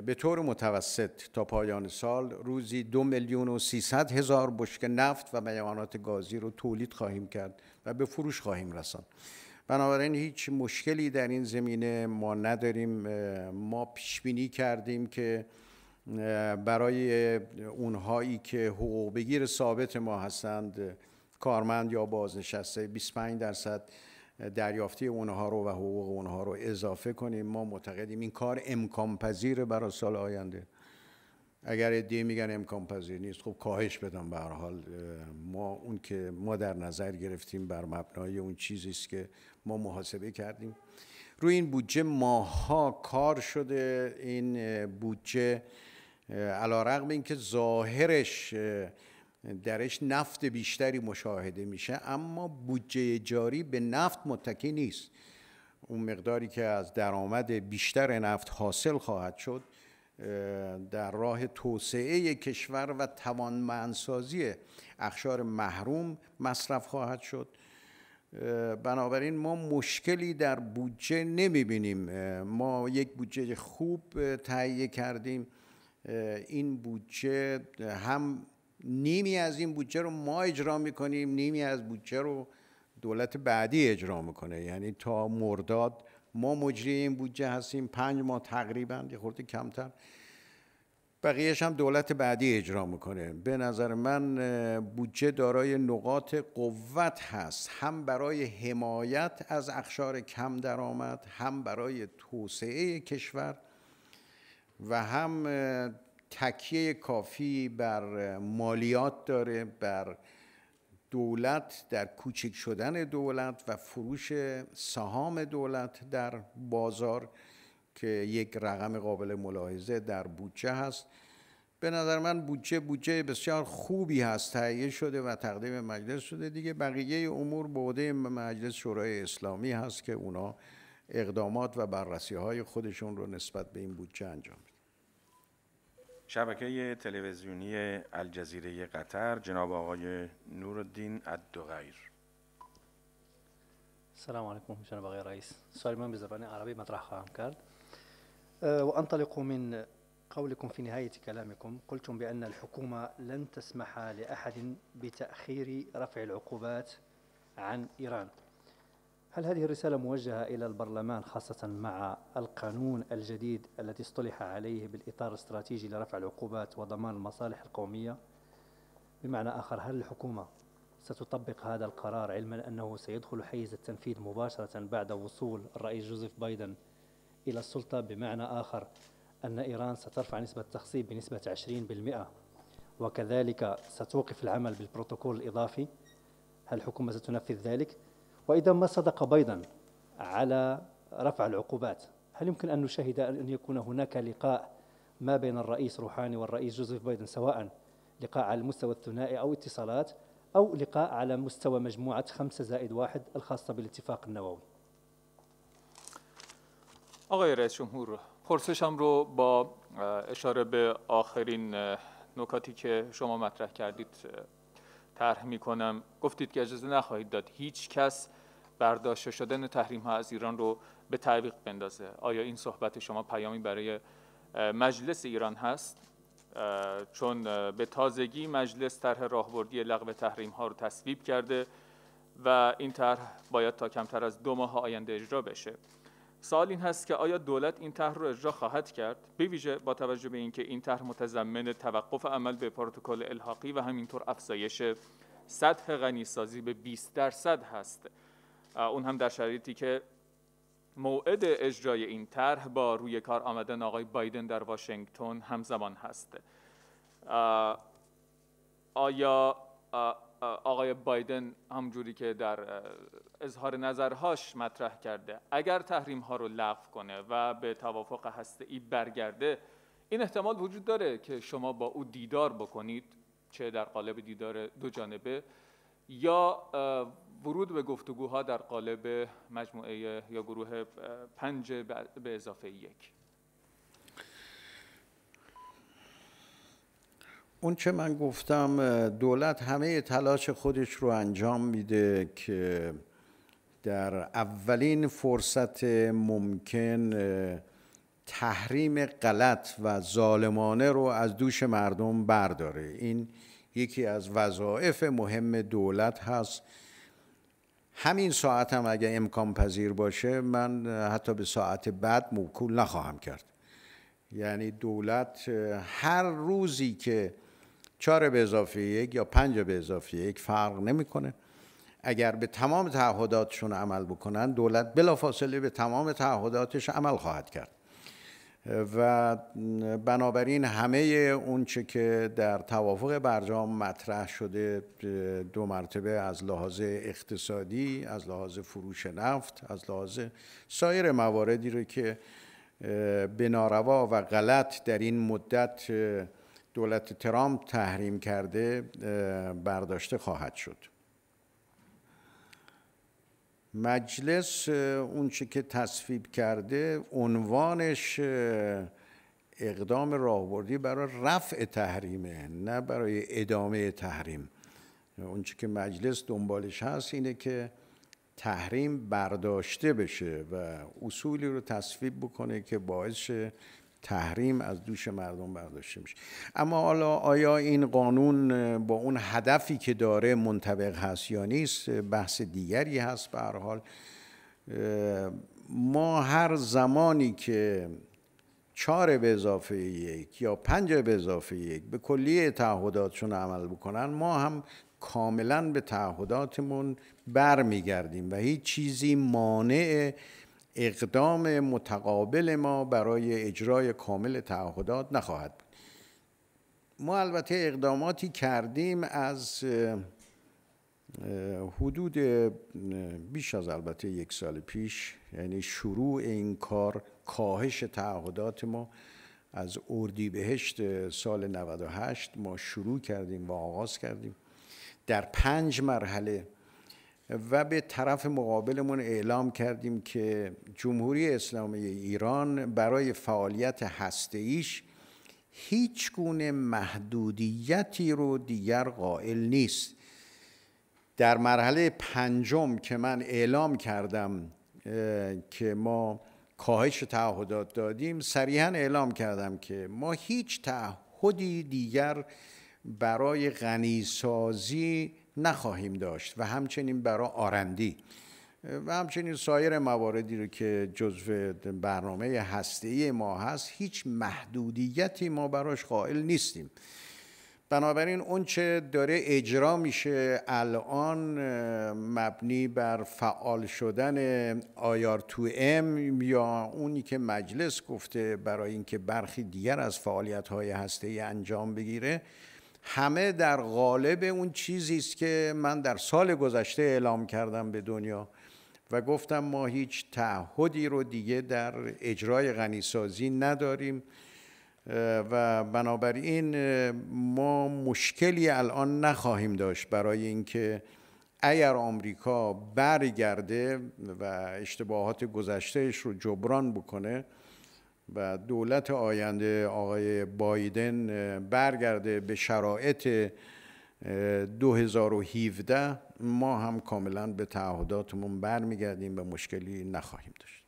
به طور متوسط تا پایان سال روزی دو میلیون و سیصد هزار بشکه نفت و میانات گازی رو تولید خواهیم کرد و به فروش خواهیم رساند بنابراین هیچ مشکلی در این زمینه ما نداریم ما پیش بینی کردیم که برای اونهایی که حقوق بگیر ثابت ما هستند کارمند یا بازنشسته 25 درصد دریافتی اونها رو و حقوق اونها رو اضافه کنیم ما معتقدیم این کار امکان پذیر برای سال آینده اگر ادعی میگن امکان پذیر نیست خب کاهش بدم به هر حال ما اون که ما در نظر گرفتیم بر مبنای اون چیزی است که ما محاسبه کردیم روی این بودجه ماها کار شده این بودجه علا رقم اینکه ظاهرش درش نفت بیشتری مشاهده میشه اما بودجه جاری به نفت متکی نیست اون مقداری که از درآمد بیشتر نفت حاصل خواهد شد در راه توسعه کشور و توانمندسازی اخشار محروم مصرف خواهد شد بنابراین ما مشکلی در بودجه بینیم ما یک بودجه خوب تهیه کردیم این بودجه هم نیمی از این بودجه رو ما اجرا میکنیم نیمی از بودجه رو دولت بعدی اجرا میکنه یعنی تا مرداد ما مجری این بودجه هستیم پنج ماه تقریبا یه خورده کمتر بقیهش هم دولت بعدی اجرا میکنه به نظر من بودجه دارای نقاط قوت هست هم برای حمایت از اخشار کم درآمد هم برای توسعه کشور و هم تکیه کافی بر مالیات داره بر دولت در کوچک شدن دولت و فروش سهام دولت در بازار که یک رقم قابل ملاحظه در بودجه هست به نظر من بودجه بودجه بسیار خوبی هست تهیه شده و تقدیم مجلس شده دیگه بقیه امور بوده مجلس شورای اسلامی هست که اونا اقدامات و بررسی های خودشون رو نسبت به این بودجه انجام میدن شبکه تلویزیونی الجزیره قطر جناب آقای نورالدین الدغیر سلام علیکم جناب آقای رئیس سوال من به زبان عربی مطرح خواهم کرد آه، وأنطلق من قولكم في نهاية كلامكم قلتم بأن الحكومة لن تسمح لأحد بتأخير رفع العقوبات عن إيران هل هذه الرسالة موجهة إلى البرلمان خاصة مع القانون الجديد الذي اصطلح عليه بالإطار الاستراتيجي لرفع العقوبات وضمان المصالح القومية؟ بمعنى آخر هل الحكومة ستطبق هذا القرار علما أنه سيدخل حيز التنفيذ مباشرة بعد وصول الرئيس جوزيف بايدن إلى السلطة بمعنى آخر أن إيران سترفع نسبة التخصيب بنسبة 20% وكذلك ستوقف العمل بالبروتوكول الإضافي هل الحكومة ستنفذ ذلك؟ وإذا ما صدق بيضا على رفع العقوبات هل يمكن أن نشاهد أن يكون هناك لقاء ما بين الرئيس روحاني والرئيس جوزيف بايدن سواء لقاء على المستوى الثنائي أو اتصالات أو لقاء على مستوى مجموعة خمسة زائد واحد الخاصة بالاتفاق النووي آقای رئیس جمهور پرسشم رو با اشاره به آخرین نکاتی که شما مطرح کردید طرح می کنم گفتید که اجازه نخواهید داد هیچ کس برداشته شدن تحریم ها از ایران رو به تعویق بندازه آیا این صحبت شما پیامی برای مجلس ایران هست چون به تازگی مجلس طرح راهبردی لغو تحریم ها رو تصویب کرده و این طرح باید تا کمتر از دو ماه آینده اجرا بشه سوال این هست که آیا دولت این طرح رو اجرا خواهد کرد به ویژه با توجه به اینکه این طرح متضمن توقف عمل به پروتکل الحاقی و همینطور افزایش سطح غنیسازی به 20 درصد هست اون هم در شرایطی که موعد اجرای این طرح با روی کار آمدن آقای بایدن در واشنگتن همزمان هست آیا آقای بایدن همجوری که در اظهار نظرهاش مطرح کرده اگر تحریم ها رو لغو کنه و به توافق هسته ای برگرده این احتمال وجود داره که شما با او دیدار بکنید چه در قالب دیدار دو جانبه یا ورود به گفتگوها در قالب مجموعه یا گروه پنج به اضافه یک اون چه من گفتم دولت همه تلاش خودش رو انجام میده که در اولین فرصت ممکن تحریم غلط و ظالمانه رو از دوش مردم برداره این یکی از وظایف مهم دولت هست همین ساعت هم اگه امکان پذیر باشه من حتی به ساعت بعد موکول نخواهم کرد یعنی دولت هر روزی که چهار به اضافه یک یا پنج به اضافه یک فرق نمیکنه اگر به تمام تعهداتشون عمل بکنن دولت بلافاصله به تمام تعهداتش عمل خواهد کرد و بنابراین همه اونچه که در توافق برجام مطرح شده دو مرتبه از لحاظ اقتصادی، از لحاظ فروش نفت، از لحاظ سایر مواردی رو که به ناروا و غلط در این مدت دولت ترامپ تحریم کرده برداشته خواهد شد مجلس اونچه که تصویب کرده عنوانش اقدام راهبردی برای رفع تحریمه نه برای ادامه تحریم اونچه که مجلس دنبالش هست اینه که تحریم برداشته بشه و اصولی رو تصویب بکنه که باعث تحریم از دوش مردم برداشته میشه اما حالا آیا این قانون با اون هدفی که داره منطبق هست یا نیست بحث دیگری هست به هر حال ما هر زمانی که چهار به اضافه یک یا پنج به اضافه یک به کلیه تعهداتشون عمل بکنن ما هم کاملا به تعهداتمون برمیگردیم و هیچ چیزی مانع اقدام متقابل ما برای اجرای کامل تعهدات نخواهد بود ما البته اقداماتی کردیم از حدود بیش از البته یک سال پیش یعنی شروع این کار کاهش تعهدات ما از اردیبهشت سال 98 ما شروع کردیم و آغاز کردیم در پنج مرحله و به طرف مقابلمون اعلام کردیم که جمهوری اسلامی ایران برای فعالیت هستیش هیچ گونه محدودیتی رو دیگر قائل نیست در مرحله پنجم که من اعلام کردم که ما کاهش تعهدات دادیم صریحا اعلام کردم که ما هیچ تعهدی دیگر برای غنیسازی نخواهیم داشت و همچنین برای آرندی و همچنین سایر مواردی رو که جزو برنامه هسته‌ای ما هست هیچ محدودیتی ما براش قائل نیستیم بنابراین اون چه داره اجرا میشه الان مبنی بر فعال شدن آیار تو ام یا اونی که مجلس گفته برای اینکه برخی دیگر از فعالیت های هسته انجام بگیره همه در غالب اون چیزی است که من در سال گذشته اعلام کردم به دنیا و گفتم ما هیچ تعهدی رو دیگه در اجرای غنیسازی نداریم و بنابراین ما مشکلی الان نخواهیم داشت برای اینکه اگر آمریکا برگرده و اشتباهات گذشتهش رو جبران بکنه و دولت آینده آقای بایدن برگرده به شرایط 2017 ما هم کاملا به تعهداتمون برمیگردیم و مشکلی نخواهیم داشت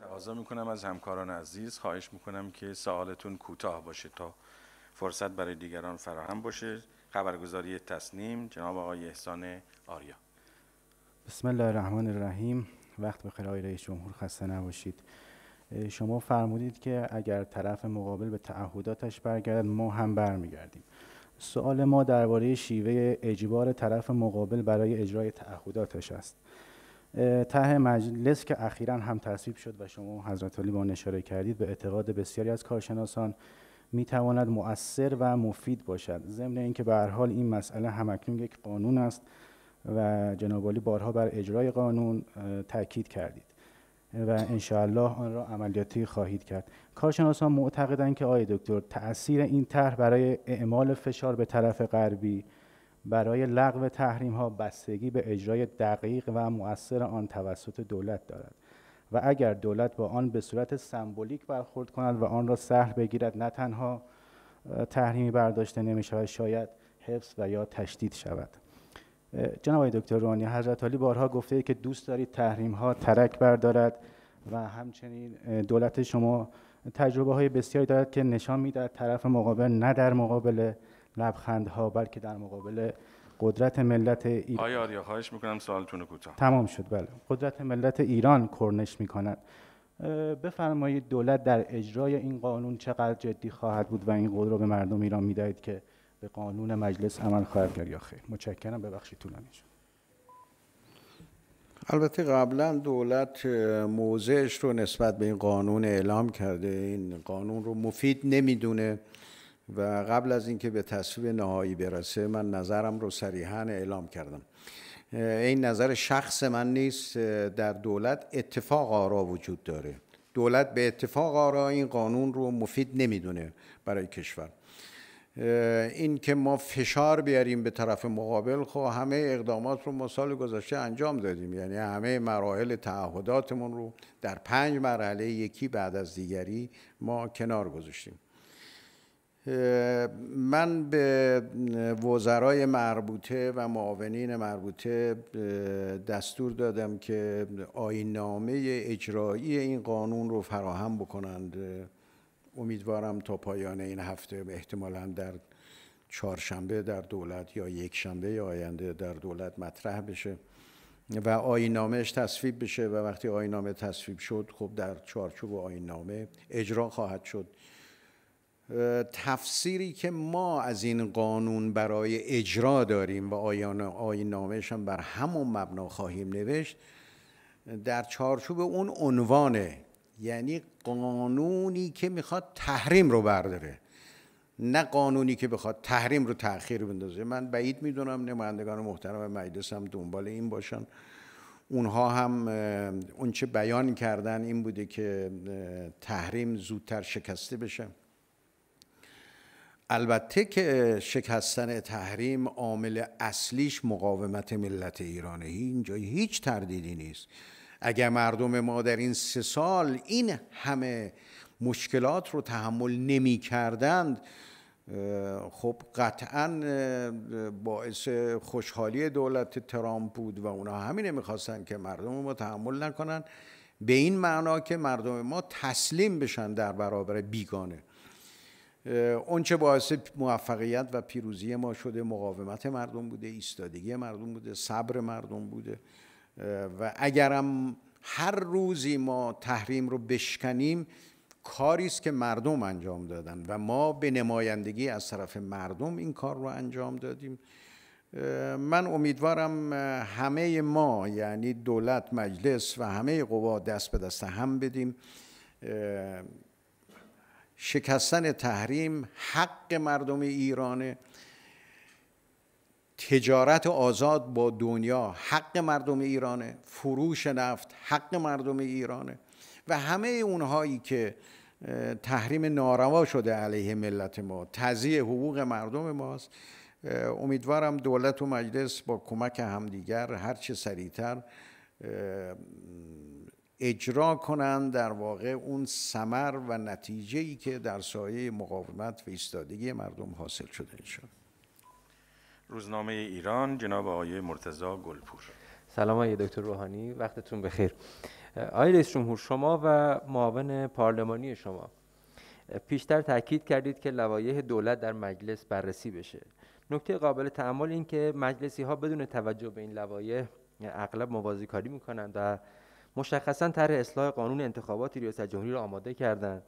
تقاضا میکنم از همکاران عزیز خواهش میکنم که سوالتون کوتاه باشه تا فرصت برای دیگران فراهم باشه خبرگزاری تسنیم جناب آقای احسان آریا بسم الله الرحمن الرحیم وقت بخیر آقای رئیس جمهور خسته نباشید شما فرمودید که اگر طرف مقابل به تعهداتش برگردد ما هم برمیگردیم سوال ما درباره شیوه اجبار طرف مقابل برای اجرای تعهداتش است ته مجلس که اخیرا هم تصویب شد و شما حضرت علی با اشاره کردید به اعتقاد بسیاری از کارشناسان می تواند مؤثر و مفید باشد ضمن اینکه به هر حال این مسئله همکنون یک قانون است و جناب علی بارها بر اجرای قانون تاکید کردید و انشاءالله آن را عملیاتی خواهید کرد کارشناسان معتقدند که آقای دکتر تاثیر این طرح برای اعمال فشار به طرف غربی برای لغو تحریم ها بستگی به اجرای دقیق و مؤثر آن توسط دولت دارد و اگر دولت با آن به صورت سمبولیک برخورد کند و آن را سهل بگیرد نه تنها تحریمی برداشته نمی شود شاید حفظ و یا تشدید شود جناب دکتر روحانی حضرت علی بارها گفته که دوست دارید تحریم ها ترک بردارد و همچنین دولت شما تجربه های بسیاری دارد که نشان میدهد طرف مقابل نه در مقابل لبخندها بلکه در مقابل قدرت ملت ایران آیا آریا خواهش میکنم سوالتون کوتاه تمام شد بله قدرت ملت ایران کرنش میکند بفرمایید دولت در اجرای این قانون چقدر جدی خواهد بود و این قدر رو به مردم ایران میدهید که به قانون مجلس عمل خواهد کرد یا خیر متشکرم ببخشید طولانی شد البته قبلا دولت موضعش رو نسبت به این قانون اعلام کرده این قانون رو مفید نمیدونه و قبل از اینکه به تصویب نهایی برسه من نظرم رو صریحا اعلام کردم این نظر شخص من نیست در دولت اتفاق آرا وجود داره دولت به اتفاق آرا این قانون رو مفید نمیدونه برای کشور این که ما فشار بیاریم به طرف مقابل خب همه اقدامات رو ما سال گذشته انجام دادیم یعنی همه مراحل تعهداتمون رو در پنج مرحله یکی بعد از دیگری ما کنار گذاشتیم من به وزرای مربوطه و معاونین مربوطه دستور دادم که آینامه اجرایی این قانون رو فراهم بکنند امیدوارم تا پایان این هفته احتمالا در چهارشنبه در دولت یا یک شنبه آینده در دولت مطرح بشه و آیین نامش تصویب بشه و وقتی آیین نامه تصویب شد خب در چارچوب آیین نامه اجرا خواهد شد تفسیری که ما از این قانون برای اجرا داریم و آیین نامش هم بر همون مبنا خواهیم نوشت در چارچوب اون عنوانه یعنی قانونی که میخواد تحریم رو برداره نه قانونی که بخواد تحریم رو تاخیر بندازه من بعید میدونم نمایندگان محترم مجلس هم دنبال این باشن اونها هم اونچه بیان کردن این بوده که تحریم زودتر شکسته بشه البته که شکستن تحریم عامل اصلیش مقاومت ملت ایرانه اینجا هیچ تردیدی نیست اگر مردم ما در این سه سال این همه مشکلات رو تحمل نمی کردند خب قطعا باعث خوشحالی دولت ترامپ بود و اونا همینه میخواستن که مردم ما تحمل نکنن به این معنا که مردم ما تسلیم بشن در برابر بیگانه اونچه باعث موفقیت و پیروزی ما شده مقاومت مردم بوده ایستادگی مردم بوده صبر مردم بوده و اگرم هر روزی ما تحریم رو بشکنیم کاری است که مردم انجام دادن و ما به نمایندگی از طرف مردم این کار رو انجام دادیم من امیدوارم همه ما یعنی دولت مجلس و همه قوا دست به دست هم بدیم شکستن تحریم حق مردم ایرانه تجارت آزاد با دنیا حق مردم ایرانه فروش نفت حق مردم ایرانه و همه اونهایی که تحریم ناروا شده علیه ملت ما تضیع حقوق مردم ماست امیدوارم دولت و مجلس با کمک همدیگر هرچه سریعتر اجرا کنند در واقع اون سمر و نتیجه ای که در سایه مقاومت و ایستادگی مردم حاصل شده انشاءالله روزنامه ایران جناب آقای مرتزا گلپور سلام آقای دکتر روحانی وقتتون بخیر آقای رئیس جمهور شما و معاون پارلمانی شما پیشتر تاکید کردید که لوایح دولت در مجلس بررسی بشه نکته قابل تعمل این که مجلسی ها بدون توجه به این لوایح اغلب موازی کاری میکنند و مشخصا طرح اصلاح قانون انتخابات ریاست جمهوری را آماده کردند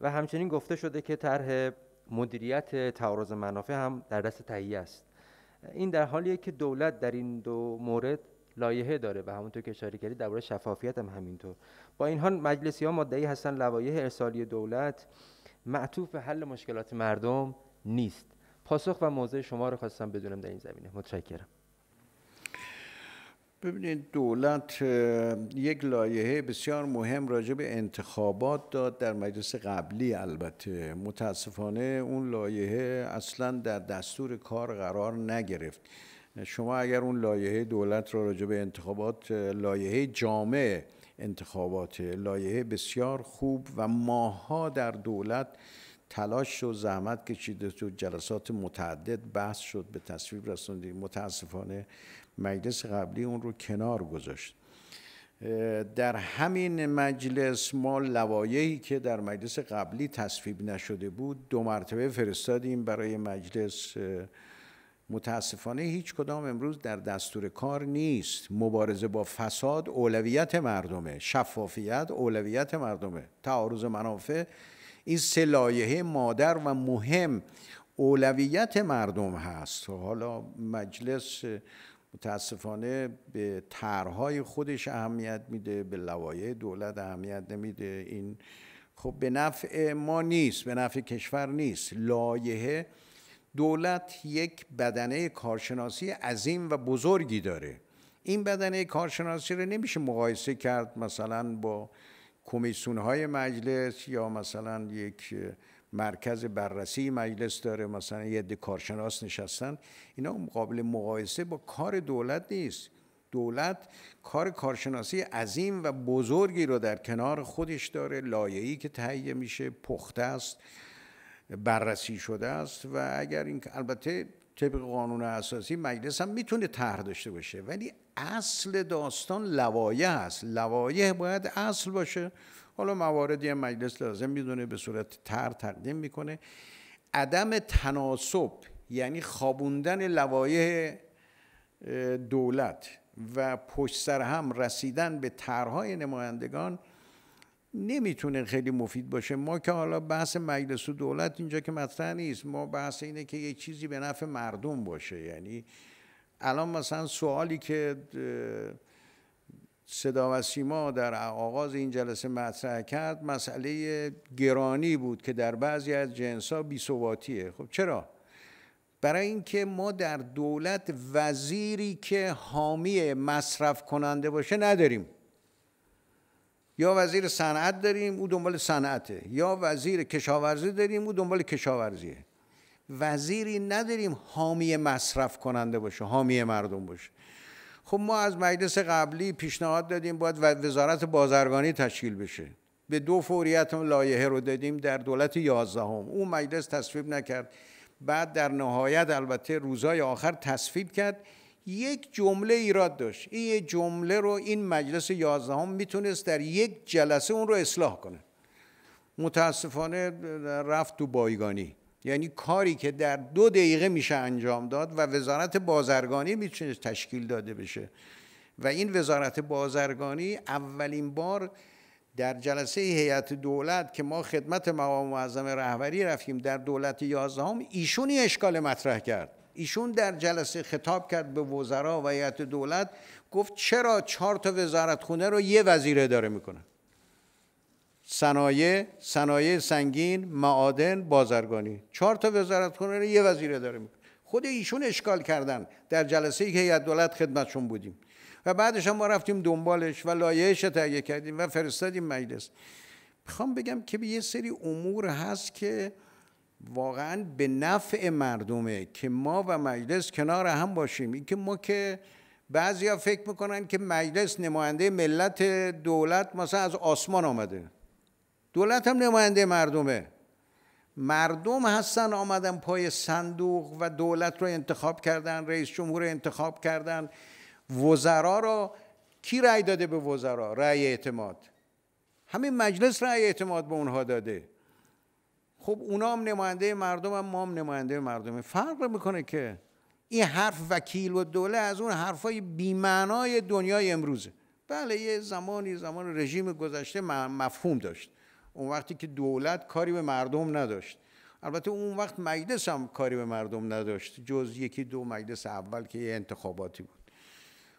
و همچنین گفته شده که طرح مدیریت تعارض منافع هم در دست تهیه است این در حالیه که دولت در این دو مورد لایحه داره و همونطور که اشاره کردید درباره شفافیت هم همینطور با این حال مجلسی ها مدعی هستن لوایح ارسالی دولت معطوف به حل مشکلات مردم نیست پاسخ و موضع شما رو خواستم بدونم در این زمینه متشکرم ببینید دولت یک لایحه بسیار مهم راجع به انتخابات داد در مجلس قبلی البته متاسفانه اون لایحه اصلا در دستور کار قرار نگرفت شما اگر اون لایحه دولت را راجع به انتخابات لایحه جامع انتخابات لایحه بسیار خوب و ماها در دولت تلاش و زحمت کشیده تو جلسات متعدد بحث شد به تصویب رسوندیم متاسفانه مجلس قبلی اون رو کنار گذاشت در همین مجلس ما لوایحی که در مجلس قبلی تصفیب نشده بود دو مرتبه فرستادیم برای مجلس متاسفانه هیچ کدام امروز در دستور کار نیست مبارزه با فساد اولویت مردمه شفافیت اولویت مردمه تعارض منافع این سه لایحه مادر و مهم اولویت مردم هست حالا مجلس متاسفانه به طرحهای خودش اهمیت میده به لوایح دولت اهمیت نمیده این خب به نفع ما نیست به نفع کشور نیست لایحه دولت یک بدنه کارشناسی عظیم و بزرگی داره این بدنه کارشناسی رو نمیشه مقایسه کرد مثلا با کمیسون های مجلس یا مثلا یک مرکز بررسی مجلس داره مثلا یه عده کارشناس نشستن اینا قابل مقایسه با کار دولت نیست دولت کار کارشناسی عظیم و بزرگی رو در کنار خودش داره لایه‌ای که تهیه میشه پخته است بررسی شده است و اگر این البته طبق قانون اساسی مجلس هم میتونه طرح داشته باشه ولی اصل داستان لوایح است لوایح باید اصل باشه حالا مواردی هم مجلس لازم میدونه به صورت تر تقدیم میکنه عدم تناسب یعنی خوابوندن لوایح دولت و پشت سر هم رسیدن به طرحهای نمایندگان نمیتونه خیلی مفید باشه ما که حالا بحث مجلس و دولت اینجا که مطرح نیست ما بحث اینه که یه چیزی به نفع مردم باشه یعنی الان مثلا سوالی که صدا و سیما در آغاز این جلسه مطرح کرد مسئله گرانی بود که در بعضی از ها بیسواتیه خب چرا برای اینکه ما در دولت وزیری که حامی مصرف کننده باشه نداریم یا وزیر صنعت داریم او دنبال صنعته یا وزیر کشاورزی داریم او دنبال کشاورزیه وزیری نداریم حامی مصرف کننده باشه حامی مردم باشه خب ما از مجلس قبلی پیشنهاد دادیم باید وزارت بازرگانی تشکیل بشه به دو فوریت لایحه رو دادیم در دولت یازدهم اون مجلس تصویب نکرد بعد در نهایت البته روزای آخر تصویب کرد یک جمله ایراد داشت این جمله رو این مجلس یازدهم میتونست در یک جلسه اون رو اصلاح کنه متاسفانه رفت تو بایگانی یعنی کاری که در دو دقیقه میشه انجام داد و وزارت بازرگانی میتونه تشکیل داده بشه و این وزارت بازرگانی اولین بار در جلسه هیئت دولت که ما خدمت مقام معظم رهبری رفتیم در دولت یازدهم ایشونی اشکال مطرح کرد ایشون در جلسه خطاب کرد به وزرا و هیئت دولت گفت چرا چهار تا وزارت خونه رو یه وزیره داره میکنه صنایع صنایع سنگین معادن بازرگانی چهار تا وزارت رو یه وزیر داره میکنه خود ایشون اشکال کردن در جلسه ای که هیئت دولت خدمتشون بودیم و بعدش هم ما رفتیم دنبالش و لایحه تهیه کردیم و فرستادیم مجلس میخوام بگم که به یه سری امور هست که واقعا به نفع مردمه که ما و مجلس کنار هم باشیم این که ما که بعضیا فکر میکنن که مجلس نماینده ملت دولت مثلا از آسمان آمده دولت هم نماینده مردمه مردم هستن آمدن پای صندوق و دولت رو انتخاب کردن رئیس جمهور انتخاب کردن وزرا را کی رأی داده به وزرا رأی اعتماد همین مجلس رأی اعتماد به اونها داده خب اونا هم نماینده مردم هم ما هم نماینده مردمه فرق میکنه که این حرف وکیل و دوله از اون حرفای بیمعنای دنیای امروزه بله یه زمانی زمان رژیم گذشته مفهوم داشت اون وقتی که دولت کاری به مردم نداشت البته اون وقت مجلس هم کاری به مردم نداشت جز یکی دو مجلس اول که یه انتخاباتی بود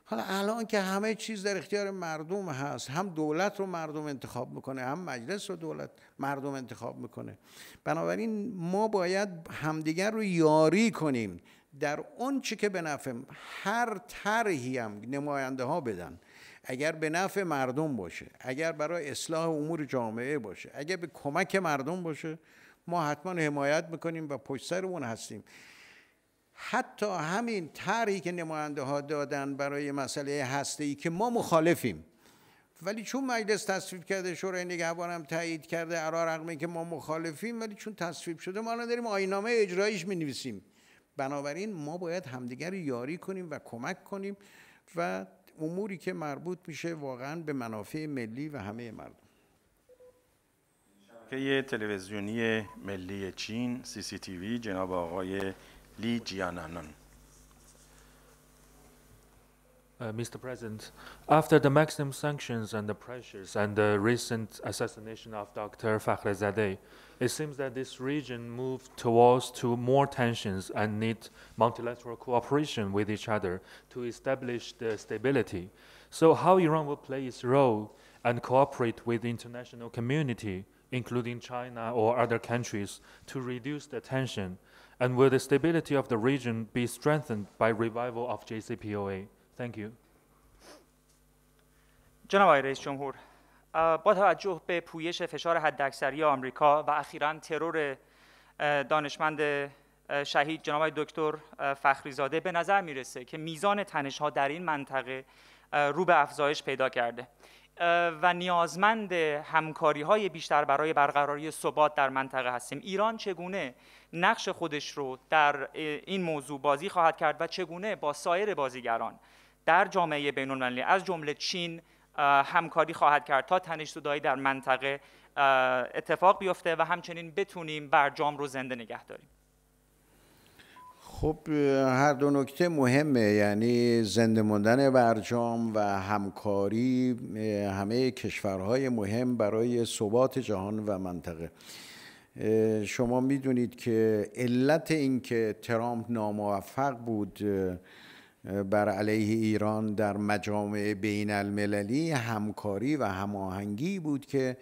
حالا الان که همه چیز در اختیار مردم هست هم دولت رو مردم انتخاب میکنه هم مجلس رو دولت مردم انتخاب میکنه بنابراین ما باید همدیگر رو یاری کنیم در اون چی که به نفع هر طرحی هم نماینده ها بدن اگر به نفع مردم باشه اگر برای اصلاح امور جامعه باشه اگر به کمک مردم باشه ما حتما حمایت میکنیم و پشت سرمون هستیم حتی همین طرحی که نماینده ها دادن برای مسئله هسته ای که ما مخالفیم ولی چون مجلس تصویب کرده شورای نگهبان هم تایید کرده علا رقمی که ما مخالفیم ولی چون تصویب شده ما الان داریم آینامه اجرایش می نویسیم بنابراین ما باید همدیگر یاری کنیم و کمک کنیم و اموری که مربوط میشه واقعا به منافع ملی و همه مردم شبکه تلویزیونی ملی چین سی سی تی وی جناب آقای لی جیانانان Mr. President, after the maximum sanctions and the pressures and the recent assassination of Dr. Fakhrizadeh, it seems that this region moved towards to more tensions and need multilateral cooperation with each other to establish the stability. So how Iran will play its role and cooperate with the international community, including China or other countries, to reduce the tension? And will the stability of the region be strengthened by revival of JCPOA? Thank you. جناب آقای رئیس با توجه به پویش فشار حداکثری آمریکا و اخیرا ترور دانشمند شهید جناب دکتر فخری زاده به نظر میرسه که میزان تنش ها در این منطقه رو به افزایش پیدا کرده و نیازمند همکاری های بیشتر برای برقراری ثبات در منطقه هستیم ایران چگونه نقش خودش رو در این موضوع بازی خواهد کرد و چگونه با سایر بازیگران در جامعه بین المللی از جمله چین همکاری خواهد کرد تا تنش سودایی در منطقه اتفاق بیفته و همچنین بتونیم برجام رو زنده نگه داریم خب هر دو نکته مهمه یعنی زنده موندن برجام و همکاری همه کشورهای مهم برای ثبات جهان و منطقه شما میدونید که علت اینکه ترامپ ناموفق بود بر علیه ایران در مجامع بین المللی همکاری و هماهنگی بود که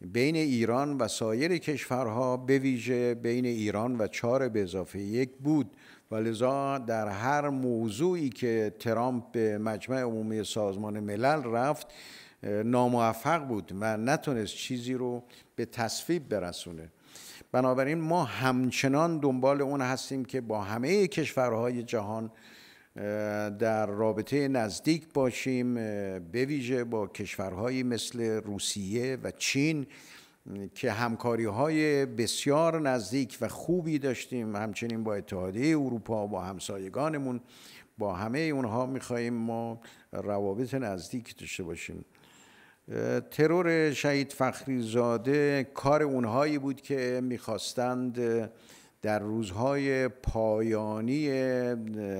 بین ایران و سایر کشورها به ویژه بین ایران و چهار به اضافه یک بود و لذا در هر موضوعی که ترامپ به مجمع عمومی سازمان ملل رفت ناموفق بود و نتونست چیزی رو به تصویب برسونه بنابراین ما همچنان دنبال اون هستیم که با همه کشورهای جهان در رابطه نزدیک باشیم به ویژه با کشورهایی مثل روسیه و چین که همکاری های بسیار نزدیک و خوبی داشتیم همچنین با اتحادیه اروپا با همسایگانمون با همه اونها میخواییم ما روابط نزدیک داشته باشیم ترور شهید فخریزاده کار اونهایی بود که میخواستند در روزهای پایانی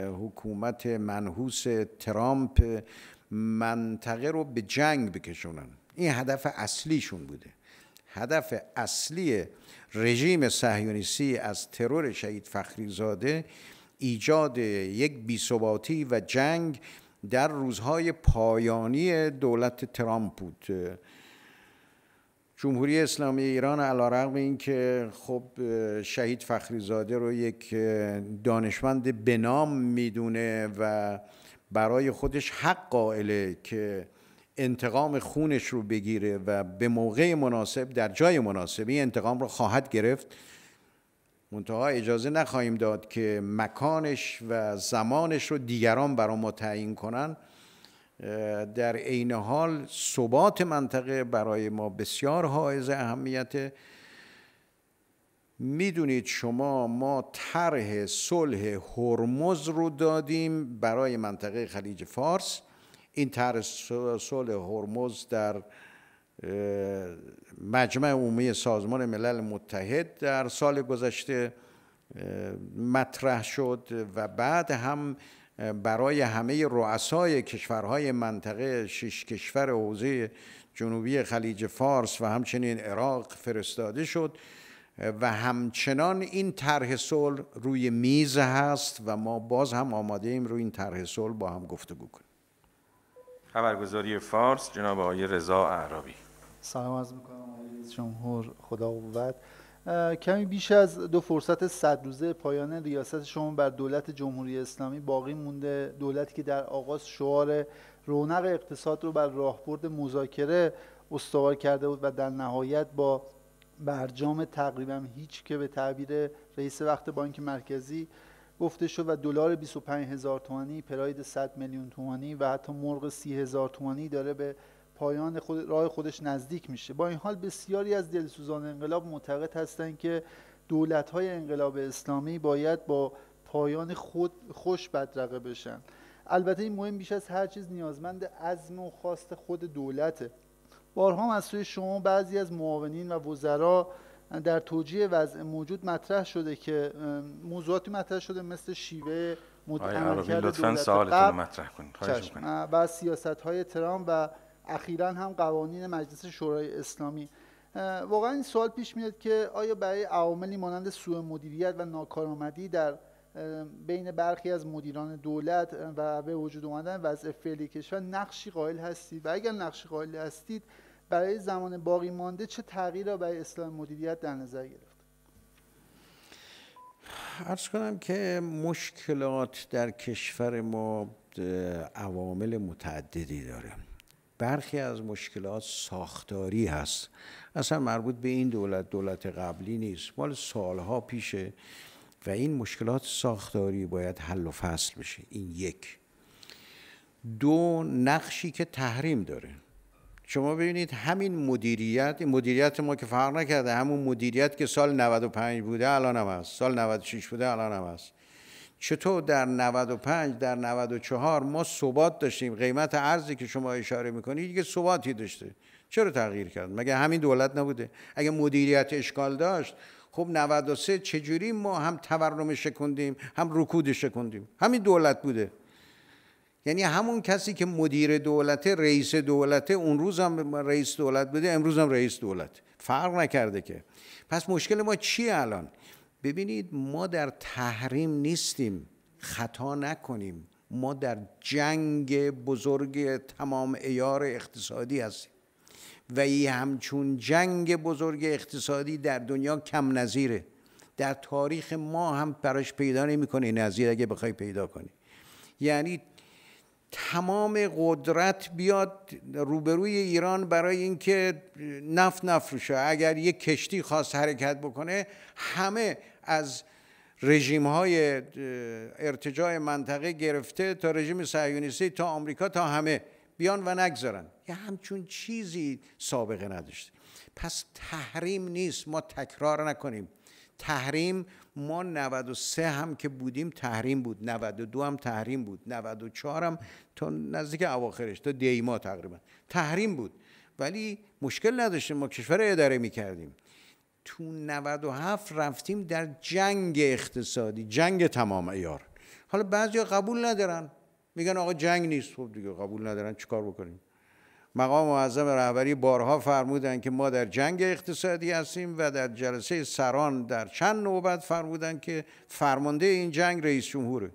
حکومت منحوس ترامپ منطقه رو به جنگ بکشونن این هدف اصلیشون بوده هدف اصلی رژیم صهیونیستی از ترور شهید فخریزاده ایجاد یک بیثباتی و جنگ در روزهای پایانی دولت ترامپ بود جمهوری اسلامی ایران علیرغم اینکه خب شهید زاده رو یک دانشمند بنام میدونه و برای خودش حق قائله که انتقام خونش رو بگیره و به موقع مناسب در جای مناسبی انتقام رو خواهد گرفت منتها اجازه نخواهیم داد که مکانش و زمانش رو دیگران برای ما تعیین کنن در عین حال ثبات منطقه برای ما بسیار حائز اهمیت میدونید شما ما طرح صلح هرمز رو دادیم برای منطقه خلیج فارس این طرح صلح هرمز در مجمع عمومی سازمان ملل متحد در سال گذشته مطرح شد و بعد هم برای همه رؤسای کشورهای منطقه شش کشور حوزه جنوبی خلیج فارس و همچنین عراق فرستاده شد و همچنان این طرح صلح روی میز هست و ما باز هم آماده ایم روی این طرح صلح با هم گفتگو کنیم خبرگزاری فارس جناب آقای رضا اعرابی سلام عرض می‌کنم آقای جمهور خدا قوت کمی بیش از دو فرصت صد روزه پایان ریاست شما بر دولت جمهوری اسلامی باقی مونده دولتی که در آغاز شعار رونق اقتصاد رو بر راهبرد مذاکره استوار کرده بود و در نهایت با برجام تقریبا هیچ که به تعبیر رئیس وقت بانک مرکزی گفته شد و دلار 25 هزار تومانی پراید 100 میلیون تومانی و حتی مرغ 30 هزار تومانی داره به پایان خود راه خودش نزدیک میشه با این حال بسیاری از دلسوزان انقلاب معتقد هستند که دولت های انقلاب اسلامی باید با پایان خود خوش بدرقه بشن البته این مهم بیش از هر چیز نیازمند عزم و خواست خود دولته بارها هم از سوی شما بعضی از معاونین و وزرا در توجیه وضع موجود مطرح شده که موضوعاتی مطرح شده مثل شیوه مد... دولت قبل و سیاست های ترامپ و اخیرا هم قوانین مجلس شورای اسلامی واقعا این سوال پیش میاد که آیا برای عواملی مانند سوء مدیریت و ناکارآمدی در بین برخی از مدیران دولت و به وجود آمدن وضع فعلی کشور نقشی قائل هستید و اگر نقشی قائل هستید برای زمان باقی مانده چه تغییر را برای اصلاح مدیریت در نظر گرفت ارز کنم که مشکلات در کشور ما عوامل متعددی داره برخی از مشکلات ساختاری هست اصلا مربوط به این دولت دولت قبلی نیست مال سالها پیشه و این مشکلات ساختاری باید حل و فصل بشه این یک دو نقشی که تحریم داره شما ببینید همین مدیریت مدیریت ما که فرق نکرده همون مدیریت که سال 95 بوده الان هم هست سال 96 بوده الان هم هست چطور در 95 در 94 ما ثبات داشتیم قیمت ارزی که شما اشاره میکنید دیگه ثباتی داشته چرا تغییر کرد مگه همین دولت نبوده اگر مدیریت اشکال داشت خب 93 چجوری ما هم تورم شکندیم هم رکود شکندیم همین دولت بوده یعنی همون کسی که مدیر دولت رئیس دولت اون روز هم رئیس دولت بوده امروز هم رئیس دولت فرق نکرده که پس مشکل ما چیه الان ببینید ما در تحریم نیستیم خطا نکنیم ما در جنگ بزرگ تمام ایار اقتصادی هستیم و این همچون جنگ بزرگ اقتصادی در دنیا کم نظیره در تاریخ ما هم براش پیدا نمی کنی نظیر اگه بخوای پیدا کنی یعنی تمام قدرت بیاد روبروی ایران برای اینکه نفت نفروشه اگر یک کشتی خواست حرکت بکنه همه از رژیم های ارتجاع منطقه گرفته تا رژیم صهیونیستی تا آمریکا تا همه بیان و نگذارن یه همچون چیزی سابقه نداشته پس تحریم نیست ما تکرار نکنیم تحریم ما 93 هم که بودیم تحریم بود 92 هم تحریم بود 94 هم تا نزدیک اواخرش تا دیما تقریبا تحریم بود ولی مشکل نداشتیم ما کشور اداره میکردیم تو 97 رفتیم در جنگ اقتصادی جنگ تمام ایار حالا بعضی قبول ندارن میگن آقا جنگ نیست خب دیگه قبول ندارن چیکار بکنیم مقام معظم رهبری بارها فرمودند که ما در جنگ اقتصادی هستیم و در جلسه سران در چند نوبت فرمودند که فرمانده این جنگ رئیس جمهوره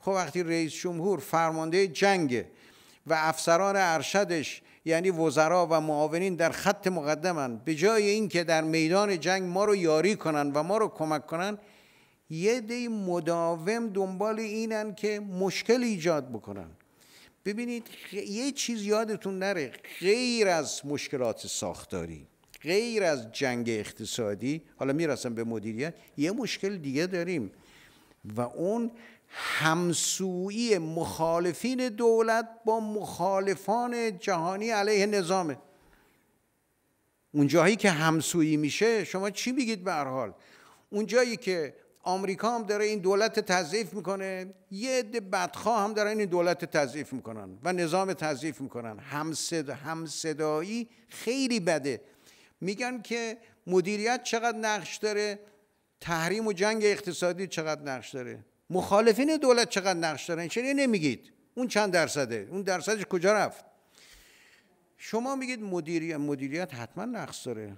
خب وقتی رئیس جمهور فرمانده جنگه و افسران ارشدش یعنی وزرا و معاونین در خط مقدمند به جای اینکه در میدان جنگ ما رو یاری کنند و ما رو کمک کنند یه دی مداوم دنبال اینن که مشکل ایجاد بکنن ببینید یه چیز یادتون نره غیر از مشکلات ساختاری غیر از جنگ اقتصادی حالا میرسم به مدیریت یه مشکل دیگه داریم و اون همسویی مخالفین دولت با مخالفان جهانی علیه نظامه اون که همسویی میشه شما چی میگید به هر حال اون که آمریکا هم داره این دولت تضعیف میکنه یه عده بدخواه هم دارن این دولت تضعیف میکنن و نظام تضعیف میکنن هم همصدایی خیلی بده میگن که مدیریت چقدر نقش داره تحریم و جنگ اقتصادی چقدر نقش داره مخالفین دولت چقدر نقش دارن چرا نمیگید اون چند درصده اون درصدش کجا رفت شما میگید مدیریت مدیریت حتما نقش داره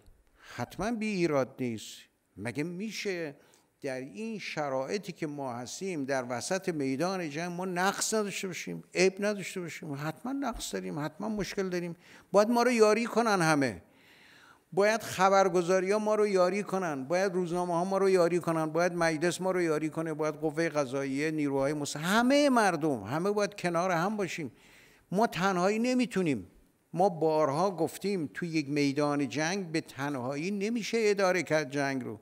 حتما بی ایراد نیست مگه میشه در این شرایطی که ما هستیم در وسط میدان جنگ ما نقص نداشته باشیم عیب نداشته باشیم حتما نقص داریم حتما مشکل داریم باید ما رو یاری کنن همه باید خبرگزاری ها ما رو یاری کنن باید روزنامه ها ما رو یاری کنن باید مجلس ما رو یاری کنه باید قوه قضاییه نیروهای مس همه مردم همه باید کنار هم باشیم ما تنهایی نمیتونیم ما بارها گفتیم تو یک میدان جنگ به تنهایی نمیشه اداره کرد جنگ رو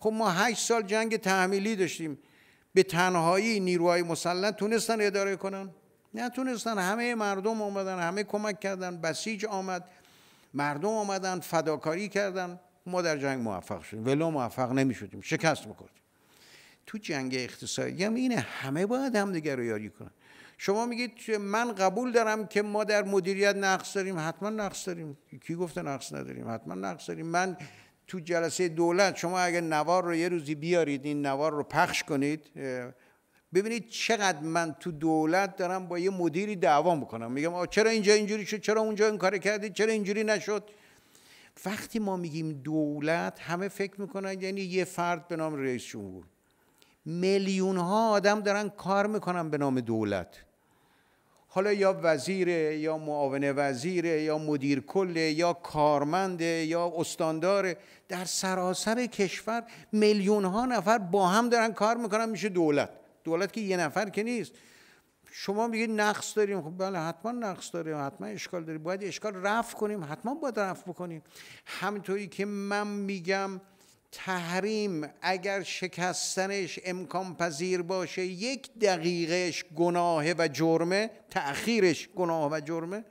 خب ما هشت سال جنگ تحمیلی داشتیم به تنهایی نیروهای مسلح تونستن اداره کنن تونستن همه مردم آمدن همه کمک کردن بسیج آمد مردم آمدن فداکاری کردن ما در جنگ موفق شدیم ولو موفق نمی شدیم شکست میکردیم تو جنگ اقتصادی هم اینه همه باید همدیگر رو یاری کنن شما میگید من قبول دارم که ما در مدیریت نقص داریم حتما نقص داریم کی گفته نقص نداریم حتما نقص داریم من تو جلسه دولت شما اگر نوار رو یه روزی بیارید این نوار رو پخش کنید ببینید چقدر من تو دولت دارم با یه مدیری دعوا میکنم میگم آه چرا اینجا اینجوری شد چرا اونجا این کار کردید چرا اینجوری نشد وقتی ما میگیم دولت همه فکر میکنن یعنی یه فرد به نام رئیس جمهور میلیون ها آدم دارن کار میکنن به نام دولت حالا یا وزیر، یا معاون وزیر، یا مدیر کل، یا کارمند یا استاندار در سراسر کشور میلیون ها نفر با هم دارن کار میکنن میشه دولت دولت که یه نفر که نیست شما میگید نقص داریم خب بله حتما نقص داریم حتما اشکال داریم باید اشکال رفع کنیم حتما باید رفع بکنیم همینطوری که من میگم تحریم اگر شکستنش امکان پذیر باشه یک دقیقهش گناه و جرمه تأخیرش گناه و جرمه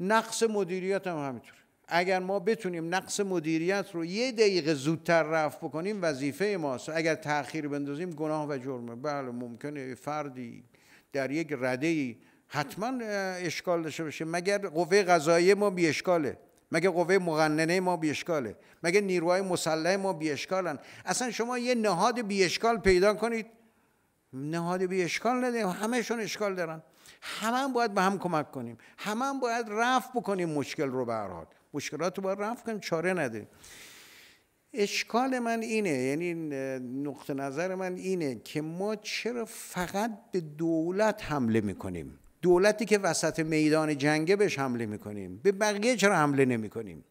نقص مدیریت هم همینطوره. اگر ما بتونیم نقص مدیریت رو یه دقیقه زودتر رفع بکنیم وظیفه ماست اگر تأخیر بندازیم گناه و جرمه بله ممکنه فردی در یک رده حتما اشکال داشته باشه مگر قوه قضاییه ما بی اشکاله مگه قوه مغننه ما بیشکاله مگه نیروهای مسلح ما بیشکالن اصلا شما یه نهاد بیشکال پیدا کنید نهاد بیشکال نده همهشون اشکال دارن همه هم باید به هم کمک کنیم همه هم باید رفت بکنیم مشکل رو به حال مشکلات رو باید رفت کنیم چاره نده اشکال من اینه یعنی نقطه نظر من اینه که ما چرا فقط به دولت حمله میکنیم دولتی که وسط میدان جنگه بهش حمله میکنیم به بقیه چرا حمله نمیکنیم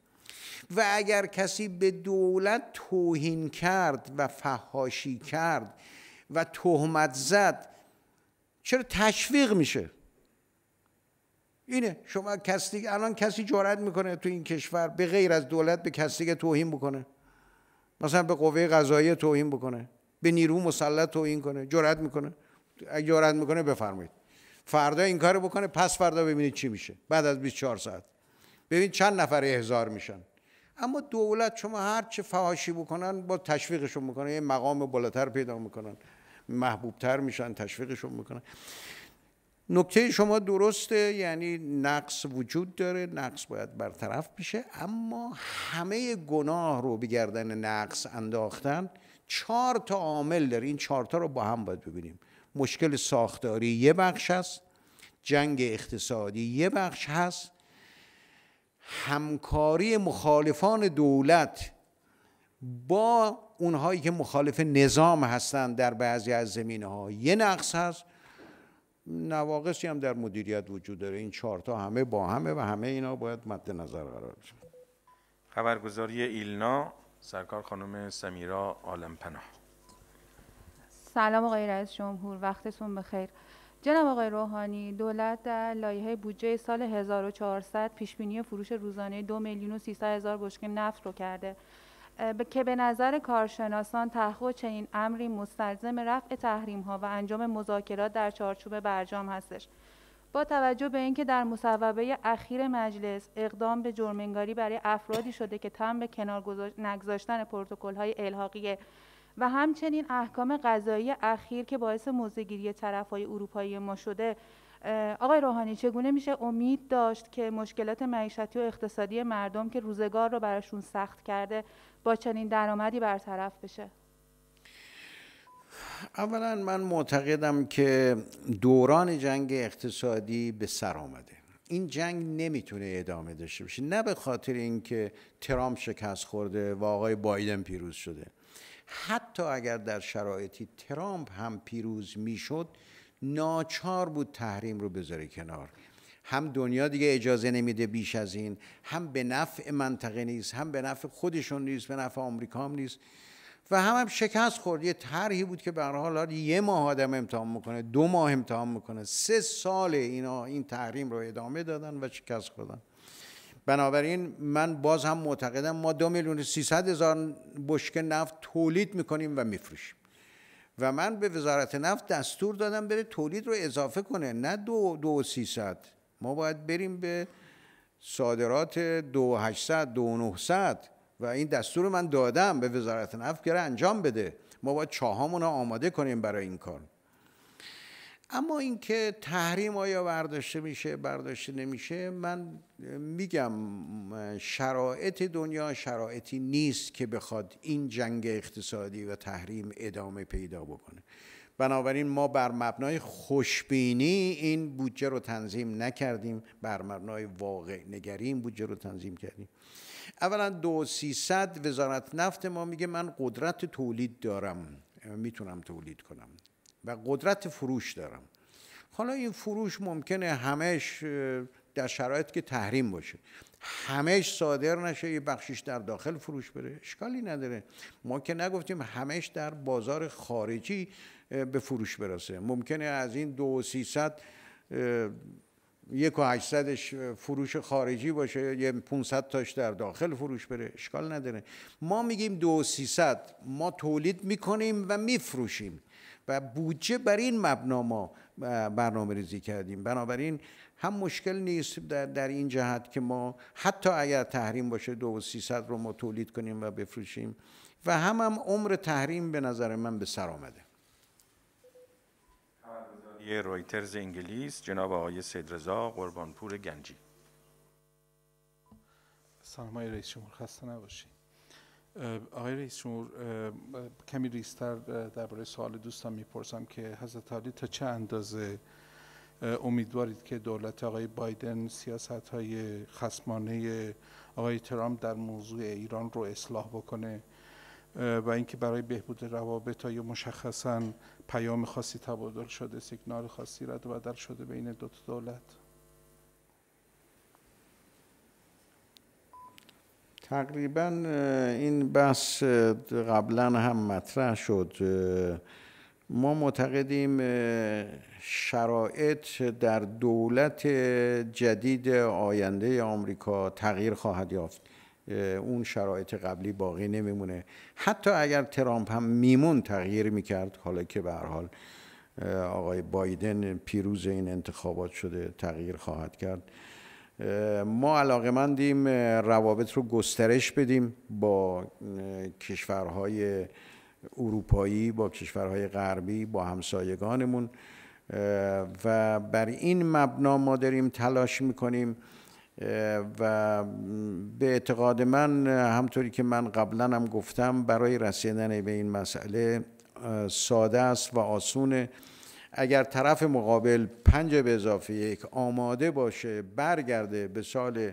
و اگر کسی به دولت توهین کرد و فهاشی کرد و تهمت زد چرا تشویق میشه اینه شما کسی الان کسی جرأت میکنه تو این کشور به غیر از دولت به کسی که توهین بکنه مثلا به قوه قضاییه توهین بکنه به نیرو مسلط توهین کنه جرأت میکنه جرأت میکنه بفرمایید فردا این کارو بکنه پس فردا ببینید چی میشه بعد از 24 ساعت ببین چند نفر احضار میشن اما دولت شما هر چه فحاشی بکنن با تشویقشون میکنه یه مقام بالاتر پیدا میکنن محبوبتر میشن تشویقشون میکنن نکته شما درسته یعنی نقص وجود داره نقص باید برطرف بشه اما همه گناه رو به گردن نقص انداختن چهار تا عامل داره این چهار تا رو با هم باید ببینیم مشکل ساختاری یه بخش هست، جنگ اقتصادی یه بخش هست همکاری مخالفان دولت با اونهایی که مخالف نظام هستند در بعضی از زمینه ها یه نقص هست نواقصی هم در مدیریت وجود داره این چهارتا همه با همه و همه اینا باید مد نظر قرار بشه خبرگزاری ایلنا سرکار خانم سمیرا آلمپناه سلام آقای رئیس جمهور وقتتون بخیر جناب آقای روحانی دولت در لایحه بودجه سال 1400 پیش بینی فروش روزانه دو میلیون و 300 هزار بشکه نفت رو کرده که به نظر کارشناسان تحقق چنین امری مستلزم رفع تحریم ها و انجام مذاکرات در چارچوب برجام هستش با توجه به اینکه در مصوبه اخیر مجلس اقدام به جرمنگاری برای افرادی شده که تم به کنار نگذاشتن پروتکل های الحاقی و همچنین احکام قضایی اخیر که باعث موزگیری های اروپایی ما شده آقای روحانی چگونه میشه امید داشت که مشکلات معیشتی و اقتصادی مردم که روزگار رو براشون سخت کرده با چنین درآمدی برطرف بشه اولا من معتقدم که دوران جنگ اقتصادی به سر آمده این جنگ نمیتونه ادامه داشته باشه نه به خاطر اینکه ترامپ شکست خورده و آقای بایدن پیروز شده حتی اگر در شرایطی ترامپ هم پیروز میشد ناچار بود تحریم رو بذاره کنار هم دنیا دیگه اجازه نمیده بیش از این هم به نفع منطقه نیست هم به نفع خودشون نیست به نفع آمریکا هم نیست و هم هم شکست خورد یه طرحی بود که به حال یه ماه آدم امتحان میکنه دو ماه امتحان میکنه سه سال اینا این تحریم رو ادامه دادن و شکست خوردن بنابراین من باز هم معتقدم ما دو میلیون سیصد هزار بشکه نفت تولید میکنیم و میفروشیم و من به وزارت نفت دستور دادم بره تولید رو اضافه کنه نه دو, دو سیصد ما باید بریم به صادرات دو هشتصد دو و این دستور من دادم به وزارت نفت که انجام بده ما باید چاهامون رو آماده کنیم برای این کار اما اینکه تحریم آیا برداشته میشه برداشته نمیشه من میگم شرایط دنیا شرایطی نیست که بخواد این جنگ اقتصادی و تحریم ادامه پیدا بکنه بنابراین ما بر مبنای خوشبینی این بودجه رو تنظیم نکردیم بر مبنای واقع نگری این بودجه رو تنظیم کردیم اولا دو سیصد وزارت نفت ما میگه من قدرت تولید دارم میتونم تولید کنم و قدرت فروش دارم حالا این فروش ممکنه همش در شرایط که تحریم باشه همش صادر نشه یه بخشش در داخل فروش بره اشکالی نداره ما که نگفتیم همش در بازار خارجی به فروش برسه ممکنه از این دو سی ست یک و هشتصدش فروش خارجی باشه یه 500 تاش در داخل فروش بره اشکال نداره ما میگیم دو سی ست ما تولید میکنیم و میفروشیم و بودجه بر این مبنا ما برنامه ریزی کردیم بنابراین هم مشکل نیست در, در این جهت که ما حتی اگر تحریم باشه دو و سیصد رو ما تولید کنیم و بفروشیم و هم هم عمر تحریم به نظر من به سر آمده رویترز انگلیس جناب آقای سیدرزا قربانپور گنجی سلام رئیس جمهور خسته نباشید آقای رئیس جمهور کمی ریستر درباره سوال دوستم میپرسم که حضرت علی تا چه اندازه امیدوارید که دولت آقای بایدن سیاست های خصمانه آقای ترامپ در موضوع ایران رو اصلاح بکنه و اینکه برای بهبود روابط های مشخصا پیام خاصی تبادل شده سیگنال خاصی رد و بدل شده بین دو دولت تقریبا این بحث قبلا هم مطرح شد ما معتقدیم شرایط در دولت جدید آینده آمریکا تغییر خواهد یافت اون شرایط قبلی باقی نمیمونه حتی اگر ترامپ هم میمون تغییر میکرد حالا که به هر حال آقای بایدن پیروز این انتخابات شده تغییر خواهد کرد ما علاقه مندیم روابط رو گسترش بدیم با کشورهای اروپایی با کشورهای غربی با همسایگانمون و بر این مبنا ما داریم تلاش میکنیم و به اعتقاد من همطوری که من قبلا هم گفتم برای رسیدن به این مسئله ساده است و آسونه اگر طرف مقابل پنج به اضافه یک آماده باشه برگرده به سال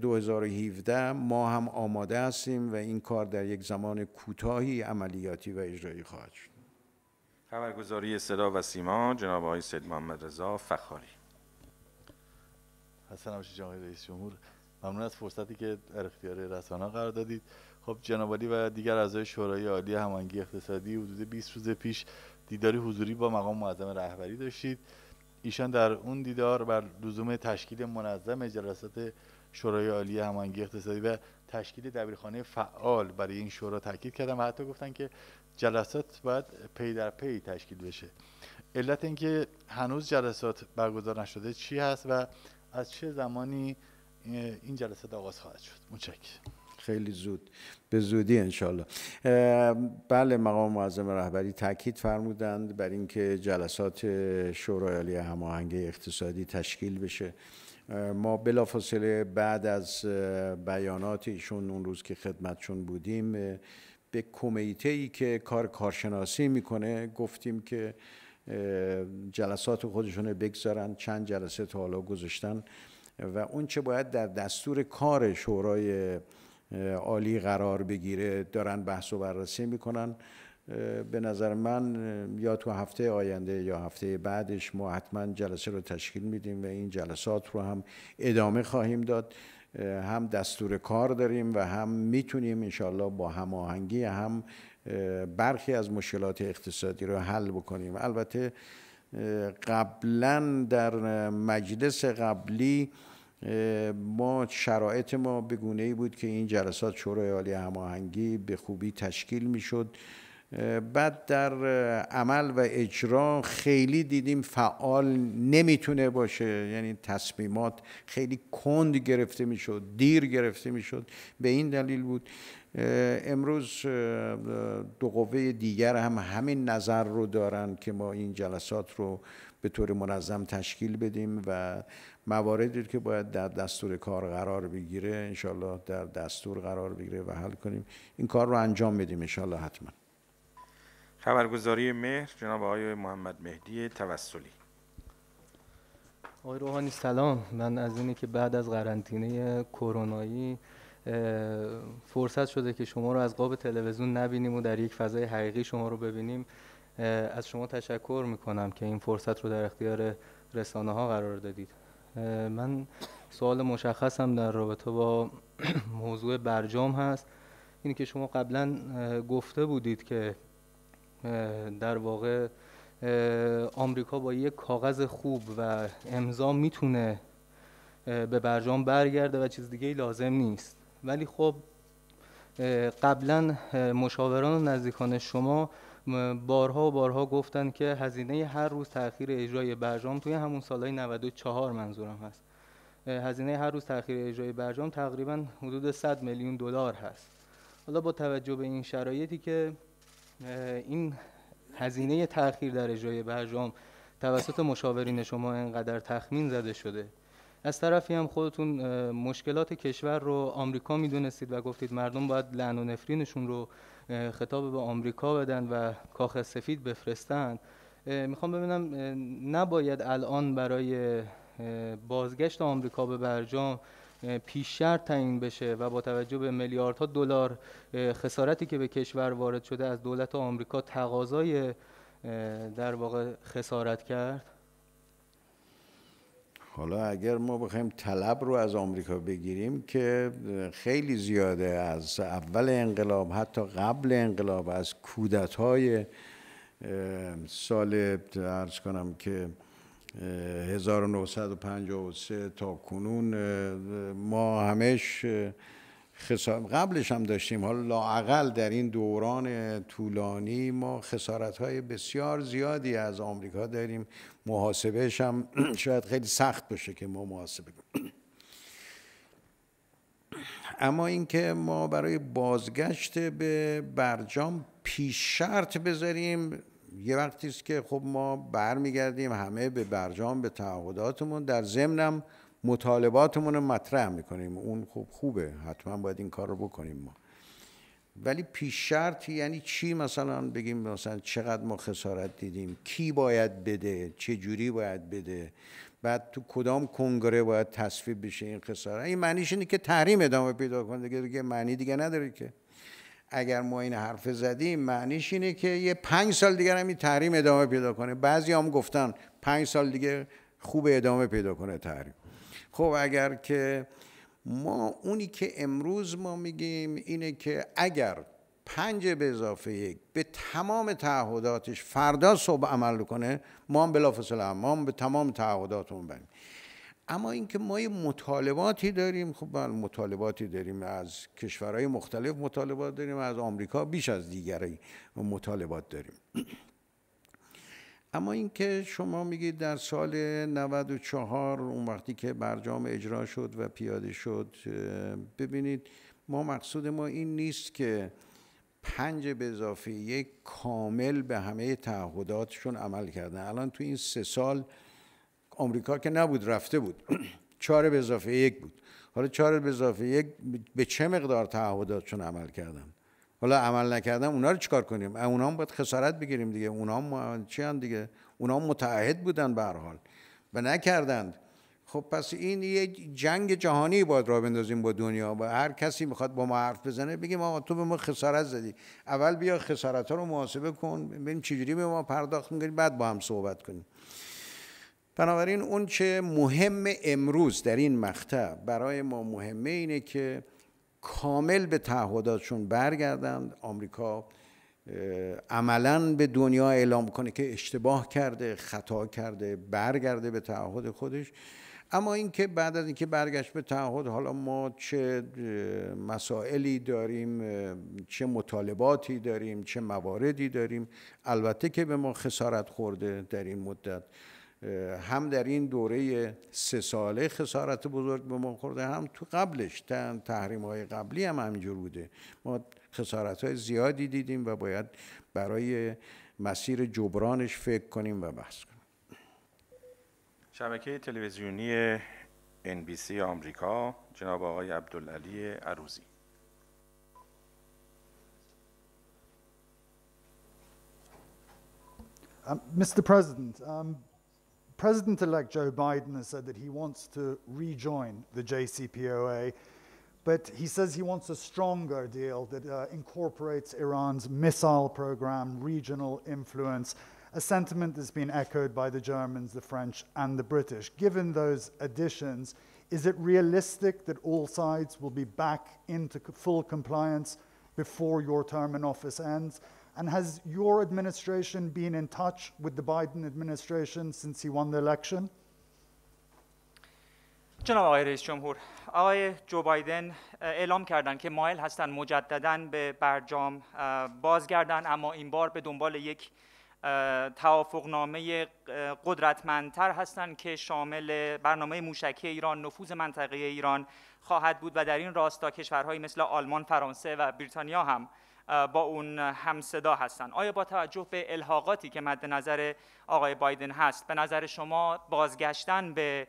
2017 ما هم آماده هستیم و این کار در یک زمان کوتاهی عملیاتی و اجرایی خواهد شد خبرگزاری صدا و سیما جناب آقای سید محمد رضا فخاری حسن رئیس جمهور ممنون از فرصتی که در اختیار رسانه قرار دادید خب جناب و دیگر اعضای شورای عالی هماهنگی اقتصادی حدود 20 روز پیش دیداری حضوری با مقام معظم رهبری داشتید ایشان در اون دیدار بر لزوم تشکیل منظم جلسات شورای عالی هماهنگی اقتصادی و تشکیل دبیرخانه فعال برای این شورا تاکید کردن و حتی گفتن که جلسات باید پی در پی تشکیل بشه علت اینکه هنوز جلسات برگزار نشده چی هست و از چه زمانی این جلسات آغاز خواهد شد متشکرم خیلی زود به زودی انشالله بله مقام معظم رهبری تاکید فرمودند بر اینکه جلسات شورای عالی هماهنگی اقتصادی تشکیل بشه ما بلافاصله بعد از بیانات ایشون اون روز که خدمتشون بودیم به کمیته ای که کار کارشناسی میکنه گفتیم که جلسات خودشون بگذارن چند جلسه تا حالا گذاشتن و اون چه باید در دستور کار شورای عالی قرار بگیره دارن بحث و بررسی میکنن به نظر من یا تو هفته آینده یا هفته بعدش ما حتما جلسه رو تشکیل میدیم و این جلسات رو هم ادامه خواهیم داد هم دستور کار داریم و هم میتونیم انشالله با هماهنگی هم برخی از مشکلات اقتصادی رو حل بکنیم البته قبلا در مجلس قبلی ما شرایط ما به ای بود که این جلسات شورای عالی هماهنگی به خوبی تشکیل میشد بعد در عمل و اجرا خیلی دیدیم فعال نمیتونه باشه یعنی تصمیمات خیلی کند گرفته میشد دیر گرفته میشد به این دلیل بود امروز دو قوه دیگر هم همین نظر رو دارن که ما این جلسات رو به طور منظم تشکیل بدیم و مواردی که باید در دستور کار قرار بگیره انشالله در دستور قرار بگیره و حل کنیم این کار رو انجام بدیم انشالله حتما خبرگزاری مهر جناب آقای محمد مهدی توسلی آقای روحانی سلام من از اینی که بعد از قرنطینه کرونایی فرصت شده که شما رو از قاب تلویزیون نبینیم و در یک فضای حقیقی شما رو ببینیم از شما تشکر میکنم که این فرصت رو در اختیار رسانه ها قرار دادید من سوال مشخصم در رابطه با موضوع برجام هست اینی که شما قبلا گفته بودید که در واقع آمریکا با یک کاغذ خوب و امضا میتونه به برجام برگرده و چیز دیگه لازم نیست ولی خب قبلا مشاوران و نزدیکان شما بارها و بارها گفتن که هزینه هر روز تاخیر اجرای برجام توی همون سالهای 94 منظورم هست هزینه هر روز تاخیر اجرای برجام تقریبا حدود 100 میلیون دلار هست حالا با توجه به این شرایطی که این هزینه تاخیر در اجرای برجام توسط مشاورین شما اینقدر تخمین زده شده از طرفی هم خودتون مشکلات کشور رو آمریکا میدونستید و گفتید مردم باید لعن و نفرینشون رو خطاب به آمریکا بدن و کاخ سفید بفرستند، میخوام ببینم نباید الان برای بازگشت آمریکا به برجام پیش شرط تعیین بشه و با توجه به میلیاردها دلار خسارتی که به کشور وارد شده از دولت آمریکا تقاضای در واقع خسارت کرد حالا اگر ما بخوایم طلب رو از آمریکا بگیریم که خیلی زیاده از اول انقلاب حتی قبل انقلاب از کودت های سال ارز کنم که 1953 تا کنون ما همش خسارت قبلش هم داشتیم حالا لاعقل در این دوران طولانی ما خسارت های بسیار زیادی از آمریکا داریم محاسبهش هم شاید خیلی سخت باشه که ما محاسبه کنیم اما اینکه ما برای بازگشت به برجام پیش شرط بذاریم یه وقتی است که خب ما برمیگردیم همه به برجام به تعهداتمون در ضمنم مطالباتمون رو مطرح میکنیم اون خوب خوبه حتما باید این کار رو بکنیم ما ولی پیش شرط یعنی چی مثلا بگیم مثلا چقدر ما خسارت دیدیم کی باید بده چه جوری باید بده بعد تو کدام کنگره باید تصویب بشه این خسارت این معنیش اینه که تحریم ادامه پیدا کنه دیگه, دیگه معنی دیگه نداره که اگر ما این حرف زدیم معنیش اینه که یه پنج سال دیگر هم این تحریم ادامه پیدا کنه بعضی هم گفتن پنج سال دیگه خوب ادامه پیدا کنه تحریم خب اگر که ما اونی که امروز ما میگیم اینه که اگر پنج به اضافه یک به تمام تعهداتش فردا صبح عمل کنه ما هم بلافاصله ما هم به تمام تعهداتمون بریم اما اینکه ما یه مطالباتی داریم خب بله، مطالباتی داریم از کشورهای مختلف مطالبات داریم از آمریکا بیش از دیگری مطالبات داریم اما اینکه شما میگید در سال 94 اون وقتی که برجام اجرا شد و پیاده شد ببینید ما مقصود ما این نیست که پنج به اضافه یک کامل به همه تعهداتشون عمل کردن الان تو این سه سال آمریکا که نبود رفته بود چهار به اضافه یک بود حالا چهار به اضافه یک به چه مقدار تعهداتشون عمل کردن حالا عمل نکردن اونا رو چیکار کنیم اونا هم باید خسارت بگیریم دیگه اونا هم چی هم دیگه اونا هم متعهد بودن به هر حال و نکردند خب پس این یه جنگ جهانی باید را بندازیم با دنیا و هر کسی میخواد با ما حرف بزنه بگیم آقا تو به ما خسارت زدی اول بیا خسارت ها رو محاسبه کن ببین چجوری به ما پرداخت میکنی بعد با هم صحبت کنیم بنابراین اون چه مهم امروز در این مقطع برای ما مهمه اینه که کامل به تعهداتشون برگردند آمریکا عملا به دنیا اعلام کنه که اشتباه کرده خطا کرده برگرده به تعهد خودش اما اینکه بعد از اینکه برگشت به تعهد حالا ما چه مسائلی داریم چه مطالباتی داریم چه مواردی داریم البته که به ما خسارت خورده در این مدت هم در این دوره سه ساله خسارت بزرگ به ما خورده هم تو قبلش تحریم های قبلی هم همینجور بوده ما خسارت های زیادی دیدیم و باید برای مسیر جبرانش فکر کنیم و بحث کنیم شبکه تلویزیونی NBC آمریکا جناب آقای عبدالعلی عروزی Um, Mr. President, um President-elect Joe Biden has said that he wants to rejoin the JCPOA, but he says he wants a stronger deal that uh, incorporates Iran's missile program, regional influence, a sentiment that's been echoed by the Germans, the French, and the British. Given those additions, is it realistic that all sides will be back into full compliance before your term in office ends? And has your administration been in touch with the Biden administration since he won the election? جناب آقای رئیس جمهور آقای جو بایدن اعلام کردند که مایل هستند مجددا به برجام بازگردند اما این بار به دنبال یک توافقنامه قدرتمندتر هستند که شامل برنامه موشکی ایران نفوذ منطقه ایران خواهد بود و در این راستا کشورهایی مثل آلمان فرانسه و بریتانیا هم با اون همصدا هستن آیا با توجه به الحاقاتی که مد نظر آقای بایدن هست به نظر شما بازگشتن به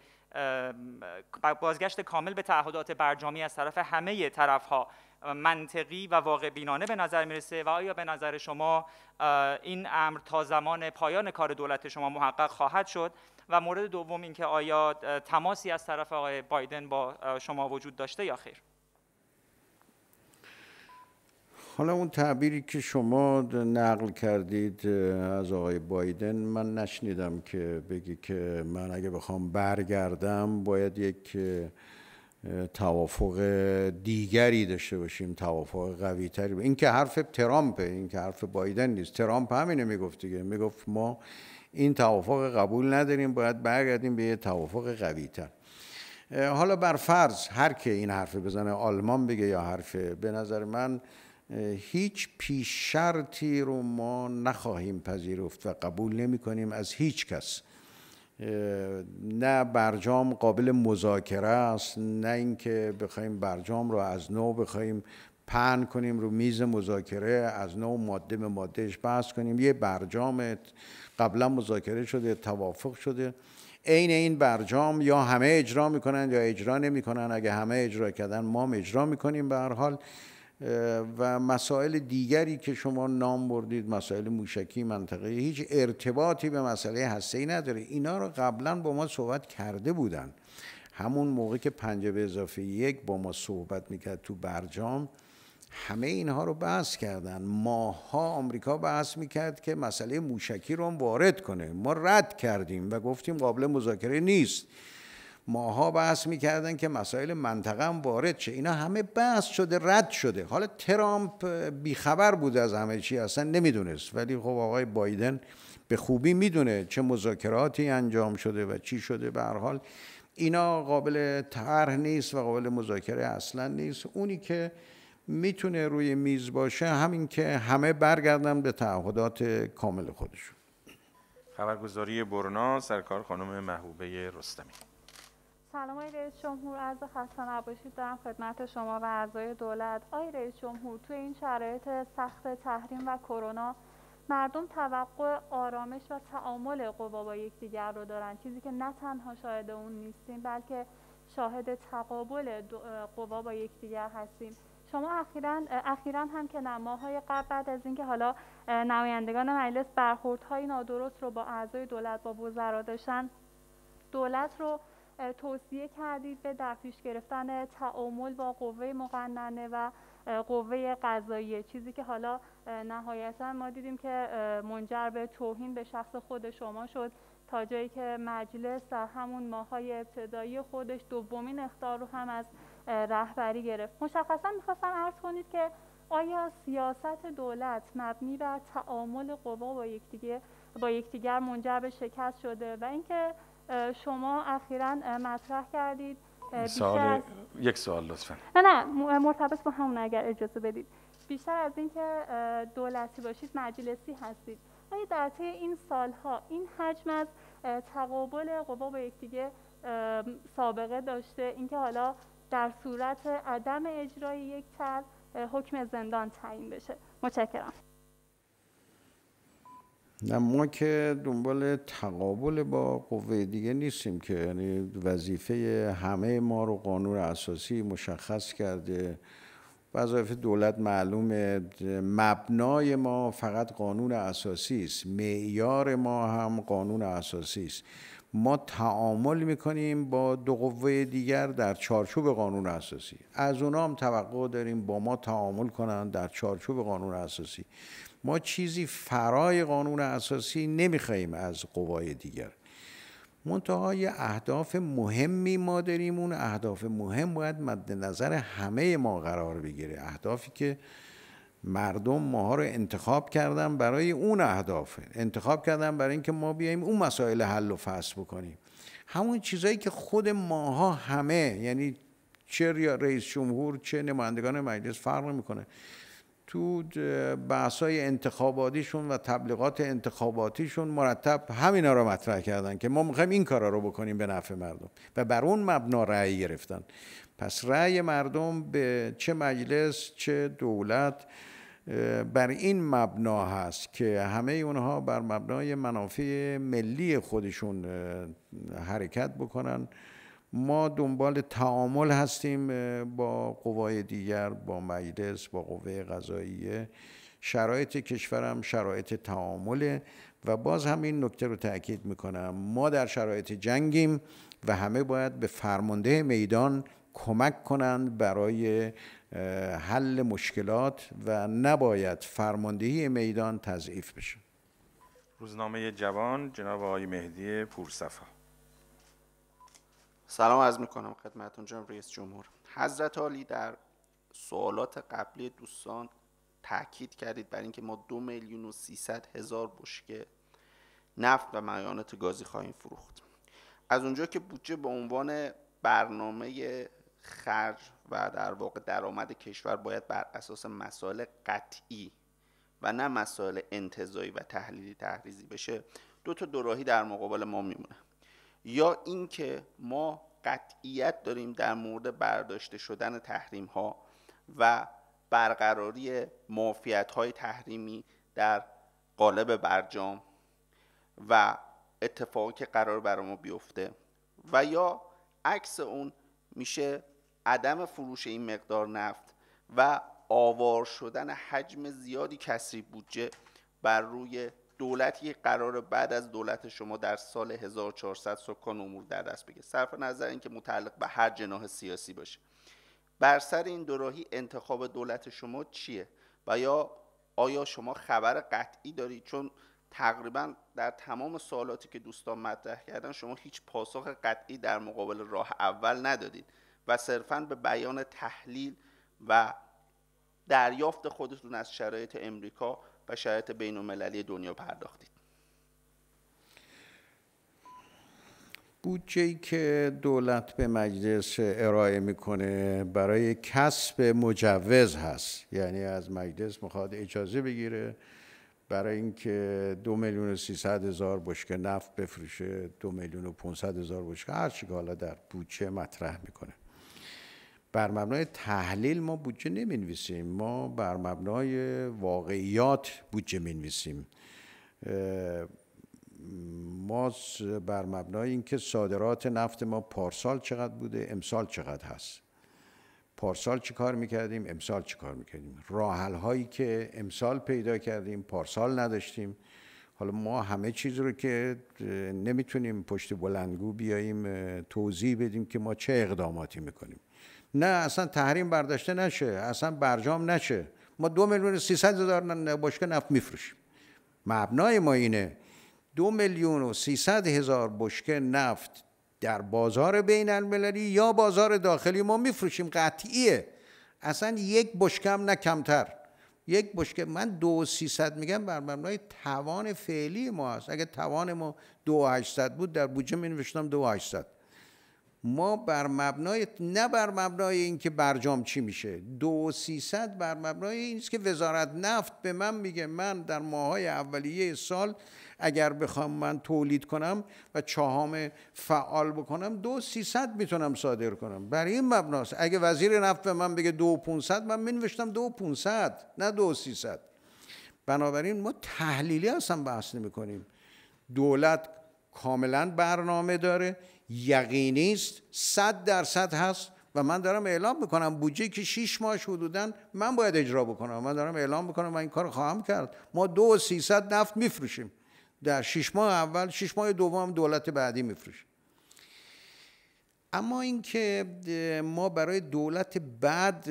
بازگشت کامل به تعهدات برجامی از طرف همه طرف ها منطقی و واقع بینانه به نظر میرسه و آیا به نظر شما این امر تا زمان پایان کار دولت شما محقق خواهد شد و مورد دوم اینکه آیا تماسی از طرف آقای بایدن با شما وجود داشته یا خیر حالا اون تعبیری که شما نقل کردید از آقای بایدن من نشنیدم که بگی که من اگه بخوام برگردم باید یک توافق دیگری داشته باشیم توافق قوی تری این که حرف ترامپ این که حرف بایدن نیست ترامپ همینه میگفت دیگه میگفت ما این توافق قبول نداریم باید برگردیم به یه توافق قوی تر حالا بر فرض هر که این حرف بزنه آلمان بگه یا حرف به نظر من هیچ پیش شرطی رو ما نخواهیم پذیرفت و قبول نمی کنیم از هیچ کس نه برجام قابل مذاکره است نه اینکه بخوایم برجام رو از نو بخوایم پهن کنیم رو میز مذاکره از نو ماده به مادهش بحث کنیم یه برجام قبلا مذاکره شده توافق شده عین این برجام یا همه اجرا میکنن یا اجرا نمیکنن اگه همه اجرا کردن ما اجرا میکنیم به هر حال و مسائل دیگری که شما نام بردید مسائل موشکی منطقه هیچ ارتباطی به مسئله ای نداره اینا رو قبلا با ما صحبت کرده بودن همون موقع که پنجه به اضافه یک با ما صحبت میکرد تو برجام همه اینها رو بحث کردن ماها آمریکا بحث میکرد که مسئله موشکی رو وارد کنه ما رد کردیم و گفتیم قابل مذاکره نیست ماها بحث میکردن که مسائل منطقه هم وارد شه اینا همه بحث شده رد شده حالا ترامپ بیخبر بوده از همه چی اصلا نمیدونست ولی خب آقای بایدن به خوبی میدونه چه مذاکراتی انجام شده و چی شده به هر حال اینا قابل طرح نیست و قابل مذاکره اصلا نیست اونی که میتونه روی میز باشه همین که همه برگردن به تعهدات کامل خودشون خبرگزاری برنا سرکار خانم محبوبه رستمی سلام آی رئیس جمهور عرض خسته نباشید دارم خدمت شما و اعضای دولت آی رئیس جمهور توی این شرایط سخت تحریم و کرونا مردم توقع آرامش و تعامل قوا با یکدیگر رو دارن چیزی که نه تنها شاهد اون نیستیم بلکه شاهد تقابل قوا با یکدیگر هستیم شما اخیرا اخیرا هم که نماهای قبل بعد از اینکه حالا نمایندگان مجلس برخوردهای نادرست رو با اعضای دولت با وزرا داشتن دولت رو توصیه کردید به در پیش گرفتن تعامل با قوه مقننه و قوه قضایی چیزی که حالا نهایتا ما دیدیم که منجر به توهین به شخص خود شما شد تا جایی که مجلس در همون ماهای ابتدایی خودش دومین اختار رو هم از رهبری گرفت مشخصا میخواستم عرض کنید که آیا سیاست دولت مبنی بر تعامل قوا با یکدیگر با یکدیگر منجر به شکست شده و اینکه شما اخیرا مطرح کردید سوال یک سوال لطفا نه نه مرتبط با همون اگر اجازه بدید بیشتر از اینکه دولتی باشید مجلسی هستید آیا در طی این سالها این حجم از تقابل قوا با یکدیگه سابقه داشته اینکه حالا در صورت عدم اجرای یک طرح حکم زندان تعیین بشه متشکرم نه ما که دنبال تقابل با قوه دیگه نیستیم که یعنی وظیفه همه ما رو قانون اساسی مشخص کرده وظایف دولت معلومه مبنای ما فقط قانون اساسی است معیار ما هم قانون اساسی است ما تعامل میکنیم با دو قوه دیگر در چارچوب قانون اساسی از اونا هم توقع داریم با ما تعامل کنند در چارچوب قانون اساسی ما چیزی فرای قانون اساسی نمیخواهیم از قوای دیگر منتها یه اهداف مهمی ما داریم اون اهداف مهم باید مد نظر همه ما قرار بگیره اهدافی که مردم ماها رو انتخاب کردن برای اون اهداف انتخاب کردن برای اینکه ما بیایم اون مسائل حل و فصل بکنیم همون چیزایی که خود ماها همه یعنی چه رئیس جمهور چه نمایندگان مجلس فرق میکنه تو بحثای انتخاباتیشون و تبلیغات انتخاباتیشون مرتب همینا رو مطرح کردن که ما میخوایم این کارا رو بکنیم به نفع مردم و بر اون مبنا رأی گرفتن پس رأی مردم به چه مجلس چه دولت بر این مبنا هست که همه اونها بر مبنای منافع ملی خودشون حرکت بکنن ما دنبال تعامل هستیم با قوای دیگر با مجلس با قوه قضاییه شرایط کشورم شرایط تعامله و باز هم این نکته رو تاکید میکنم ما در شرایط جنگیم و همه باید به فرمانده میدان کمک کنند برای حل مشکلات و نباید فرماندهی میدان تضعیف بشه روزنامه جوان جناب آقای مهدی پورصفا سلام عرض میکنم خدمتون جناب رئیس جمهور حضرت عالی در سوالات قبلی دوستان تاکید کردید بر اینکه ما دو میلیون و سیصد هزار بشکه نفت و میانات گازی خواهیم فروخت از اونجا که بودجه به عنوان برنامه خرج و در واقع درآمد کشور باید بر اساس مسائل قطعی و نه مسائل انتظایی و تحلیلی تحریزی بشه دو تا دوراهی در مقابل ما میمونه یا اینکه ما قطعیت داریم در مورد برداشته شدن تحریم ها و برقراری معافیت های تحریمی در قالب برجام و اتفاقی که قرار بر ما بیفته و یا عکس اون میشه عدم فروش این مقدار نفت و آوار شدن حجم زیادی کسری بودجه بر روی دولتی قرار بعد از دولت شما در سال 1400 سکان امور در دست بگیره صرف نظر اینکه متعلق به هر جناح سیاسی باشه بر سر این دوراهی انتخاب دولت شما چیه و یا آیا شما خبر قطعی دارید چون تقریبا در تمام سوالاتی که دوستان مطرح کردن شما هیچ پاسخ قطعی در مقابل راه اول ندادید و صرفا به بیان تحلیل و دریافت خودتون از شرایط امریکا و شرایط بین المللی دنیا پرداختید بودجه که دولت به مجلس ارائه میکنه برای کسب مجوز هست یعنی از مجلس میخواد اجازه بگیره برای اینکه دو میلیون و سیصد هزار بشکه نفت بفروشه دو میلیون و پونصد هزار بشکه هر که حالا در بودجه مطرح میکنه بر مبنای تحلیل ما بودجه نمی نویسیم ما بر مبنای واقعیات بودجه می نویسیم ما بر مبنای اینکه صادرات نفت ما پارسال چقدر بوده امسال چقدر هست پارسال چه کار میکردیم امسال چه کار میکردیم راحل هایی که امسال پیدا کردیم پارسال نداشتیم حالا ما همه چیز رو که نمیتونیم پشت بلندگو بیاییم توضیح بدیم که ما چه اقداماتی میکنیم نه اصلا تحریم برداشته نشه اصلا برجام نشه ما دو میلیون سیصد هزار بشکه نفت میفروشیم مبنای ما اینه دو میلیون و سیصد هزار بشکه نفت در بازار بین المللی یا بازار داخلی ما میفروشیم قطعیه اصلا یک بشکم نه کمتر یک بشکه من دو سیصد میگم بر مبنای توان فعلی ما هست اگه توان ما دو هشتصد بود در بودجه می نوشتم دو هشتصد ما بر مبنای نه بر مبنای اینکه برجام چی میشه دو سیصد بر مبنای این که وزارت نفت به من میگه من در ماهای اولیه سال اگر بخوام من تولید کنم و چهام فعال بکنم دو سیصد میتونم صادر کنم بر این مبناست اگه وزیر نفت به من بگه دو پونصد من مینوشتم دو پونصد نه دو سیصد بنابراین ما تحلیلی هستم بحث نمی کنیم دولت کاملا برنامه داره یقینی است صد درصد هست و من دارم اعلام میکنم بودجه که 6 ماهش حدودا من باید اجرا بکنم من دارم اعلام میکنم و این کار خواهم کرد ما دو و صد نفت میفروشیم در 6 ماه اول 6 ماه دوم دولت بعدی میفروشیم اما اینکه ما برای دولت بعد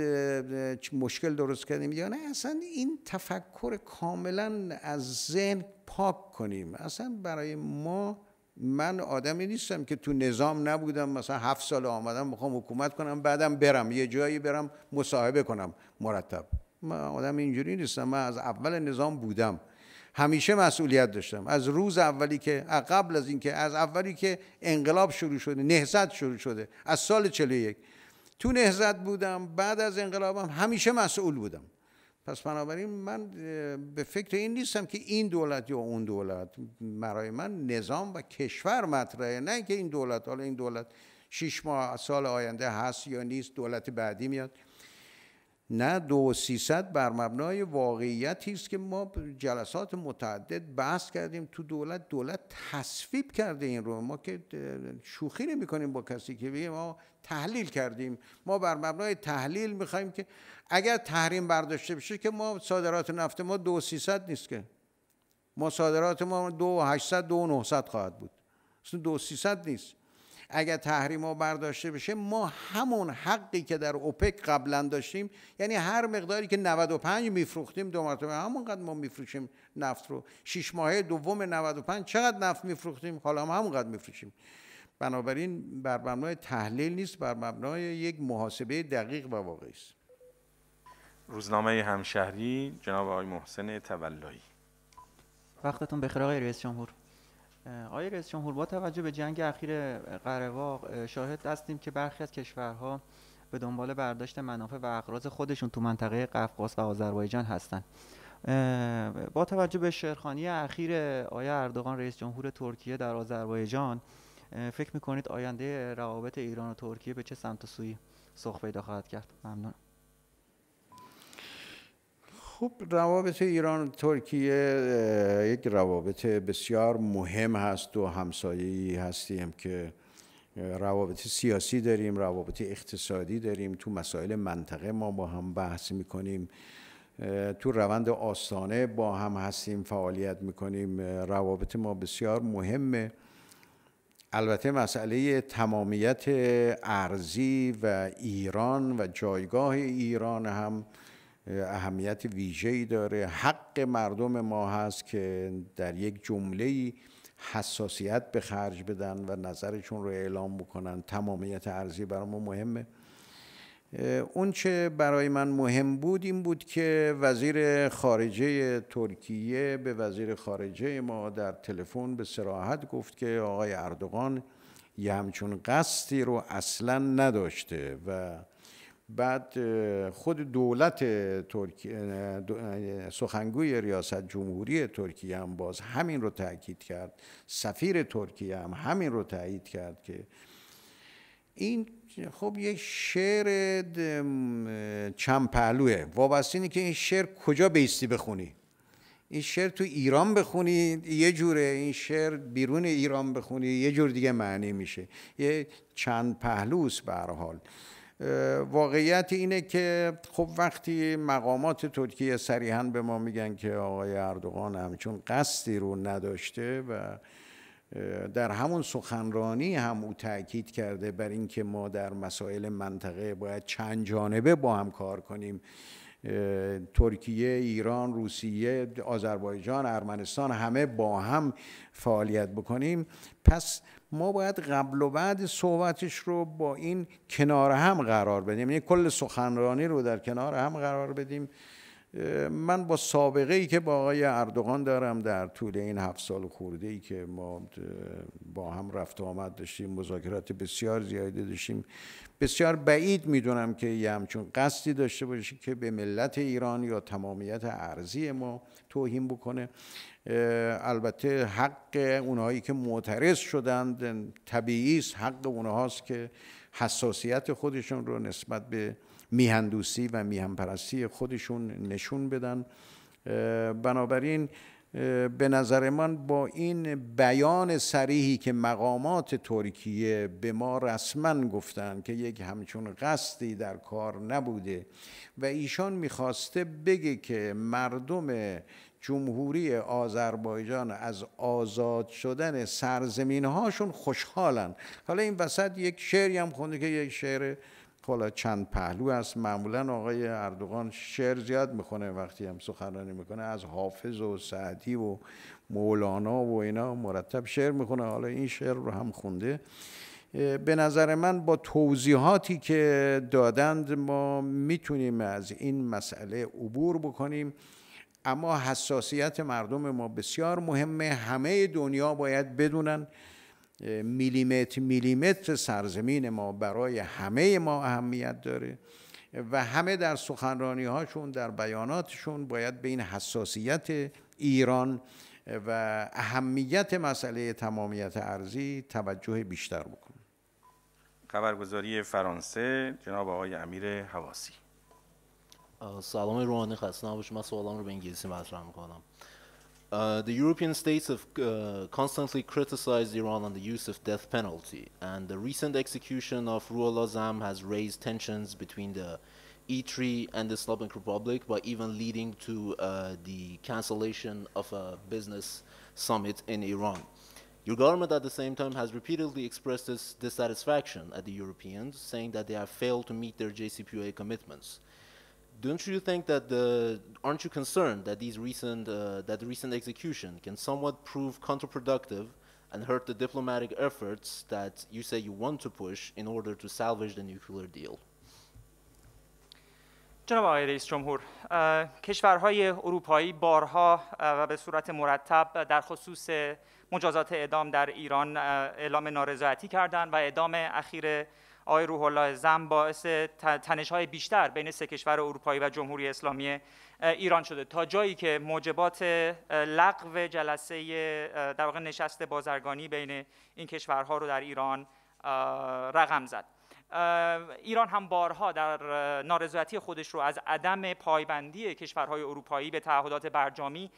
مشکل درست کردیم یا نه اصلا این تفکر کاملا از ذهن پاک کنیم اصلا برای ما من آدمی نیستم که تو نظام نبودم مثلا هفت سال آمدم میخوام حکومت کنم بعدم برم یه جایی برم مصاحبه کنم مرتب من آدم اینجوری نیستم من از اول نظام بودم همیشه مسئولیت داشتم از روز اولی که قبل از اینکه از اولی که انقلاب شروع شده نهضت شروع شده از سال 41 تو نهضت بودم بعد از انقلابم همیشه مسئول بودم پس بنابراین من به فکر این نیستم که این دولت یا اون دولت برای من نظام و کشور مطرحه نه که این دولت حالا این دولت شش ماه سال آینده هست یا نیست دولت بعدی میاد نه دو سیصد بر مبنای واقعیتی است که ما جلسات متعدد بحث کردیم تو دولت دولت تصویب کرده این رو ما که شوخی نمی کنیم با کسی که بگیم ما تحلیل کردیم ما بر مبنای تحلیل میخوایم که اگر تحریم برداشته بشه که ما صادرات نفت ما دو سیصد نیست که ما صادرات ما دو هشتصد دو نهصد خواهد بود دو سیصد نیست اگر تحریم ها برداشته بشه ما همون حقی که در اوپک قبلا داشتیم یعنی هر مقداری که 95 میفروختیم دو مرتبه همونقدر ما میفروشیم نفت رو شش ماه دوم 95 چقدر نفت میفروختیم حالا هم همونقدر میفروشیم بنابراین بر مبنای تحلیل نیست بر مبنای یک محاسبه دقیق و واقعی است روزنامه همشهری جناب آقای محسن تولایی وقتتون بخیر آقای رئیس جمهور آقای رئیس جمهور با توجه به جنگ اخیر قرهواق شاهد هستیم که برخی از کشورها به دنبال برداشت منافع و اقراض خودشون تو منطقه قفقاز و آذربایجان هستند با توجه به شرخانی اخیر آیا اردوغان رئیس جمهور ترکیه در آذربایجان فکر میکنید آینده روابط ایران و ترکیه به چه سمت و سویی سخ پیدا خواهد کرد ممنون خب، روابط ایران و ترکیه یک روابط بسیار مهم هست و همسایه هستیم که روابط سیاسی داریم روابط اقتصادی داریم تو مسائل منطقه ما با هم بحث میکنیم تو روند آسانه با هم هستیم فعالیت میکنیم روابط ما بسیار مهمه البته مسئله تمامیت ارزی و ایران و جایگاه ایران هم اهمیت ویژه‌ای داره حق مردم ما هست که در یک جمله حساسیت به خرج بدن و نظرشون رو اعلام بکنن تمامیت ارزی برای ما مهمه اون چه برای من مهم بود این بود که وزیر خارجه ترکیه به وزیر خارجه ما در تلفن به سراحت گفت که آقای اردوغان یه همچون قصدی رو اصلا نداشته و بعد خود دولت ترکیه سخنگوی ریاست جمهوری ترکیه هم باز همین رو تاکید کرد سفیر ترکیه هم همین رو تایید کرد که این خب یه شعر چند پهلوه وابسته اینه که این شعر کجا بیستی بخونی این شعر تو ایران بخونی یه جوره این شعر بیرون ایران بخونی یه جور دیگه معنی میشه یه چند پهلوس به حال واقعیت اینه که خب وقتی مقامات ترکیه صریحا به ما میگن که آقای اردوغان همچون قصدی رو نداشته و در همون سخنرانی هم او تاکید کرده بر اینکه ما در مسائل منطقه باید چند جانبه با هم کار کنیم ترکیه، ایران، روسیه، آذربایجان، ارمنستان همه با هم فعالیت بکنیم پس ما باید قبل و بعد صحبتش رو با این کنار هم قرار بدیم یعنی کل سخنرانی رو در کنار هم قرار بدیم من با سابقه ای که با آقای اردوغان دارم در طول این هفت سال خورده ای که ما با هم رفت و آمد داشتیم مذاکرات بسیار زیادی داشتیم بسیار بعید میدونم که یه همچون قصدی داشته باشه که به ملت ایران یا تمامیت ارزی ما توهین بکنه البته حق اونهایی که معترض شدند طبیعی است حق اونهاست که حساسیت خودشون رو نسبت به میهندوسی و میهنپرستی خودشون نشون بدن بنابراین به نظر من با این بیان سریحی که مقامات ترکیه به ما رسما گفتن که یک همچون قصدی در کار نبوده و ایشان میخواسته بگه که مردم جمهوری آذربایجان از آزاد شدن سرزمین هاشون خوشحالن حالا این وسط یک شعری هم خونده که یک شعر حالا چند پهلو است معمولا آقای اردوغان شعر زیاد میخونه وقتی هم سخنرانی میکنه از حافظ و سعدی و مولانا و اینا مرتب شعر میخونه حالا این شعر رو هم خونده به نظر من با توضیحاتی که دادند ما میتونیم از این مسئله عبور بکنیم اما حساسیت مردم ما بسیار مهمه همه دنیا باید بدونن میلیمتر میلیمتر سرزمین ما برای همه ما اهمیت داره و همه در سخنرانی هاشون در بیاناتشون باید به این حساسیت ایران و اهمیت مسئله تمامیت ارزی توجه بیشتر بکنه خبرگزاری فرانسه جناب آقای امیر حواسی سلام روحانی خسته نباشید من سوالام رو به انگلیسی مطرح میکنم Uh, the European states have uh, constantly criticized Iran on the use of death penalty, and the recent execution of Ruhollah Zam has raised tensions between the E3 and the Islamic Republic by even leading to uh, the cancellation of a business summit in Iran. Your government at the same time has repeatedly expressed its dissatisfaction at the Europeans, saying that they have failed to meet their JCPOA commitments don't you think that the aren't you concerned that these recent uh, that recent execution can somewhat prove counterproductive and hurt the diplomatic efforts that you say you want to push in order to salvage the nuclear deal? جناب آقای رئیس جمهور کشورهای اروپایی بارها و به صورت مرتب در خصوص مجازات اعدام در ایران اعلام نارضایتی کردند و اعدام اخیر آقای روح الله زم باعث تنش های بیشتر بین سه کشور اروپایی و جمهوری اسلامی ایران شده تا جایی که موجبات لغو جلسه در واقع نشست بازرگانی بین این کشورها رو در ایران رقم زد ایران هم بارها در نارضایتی خودش رو از عدم پایبندی کشورهای اروپایی به تعهدات برجامی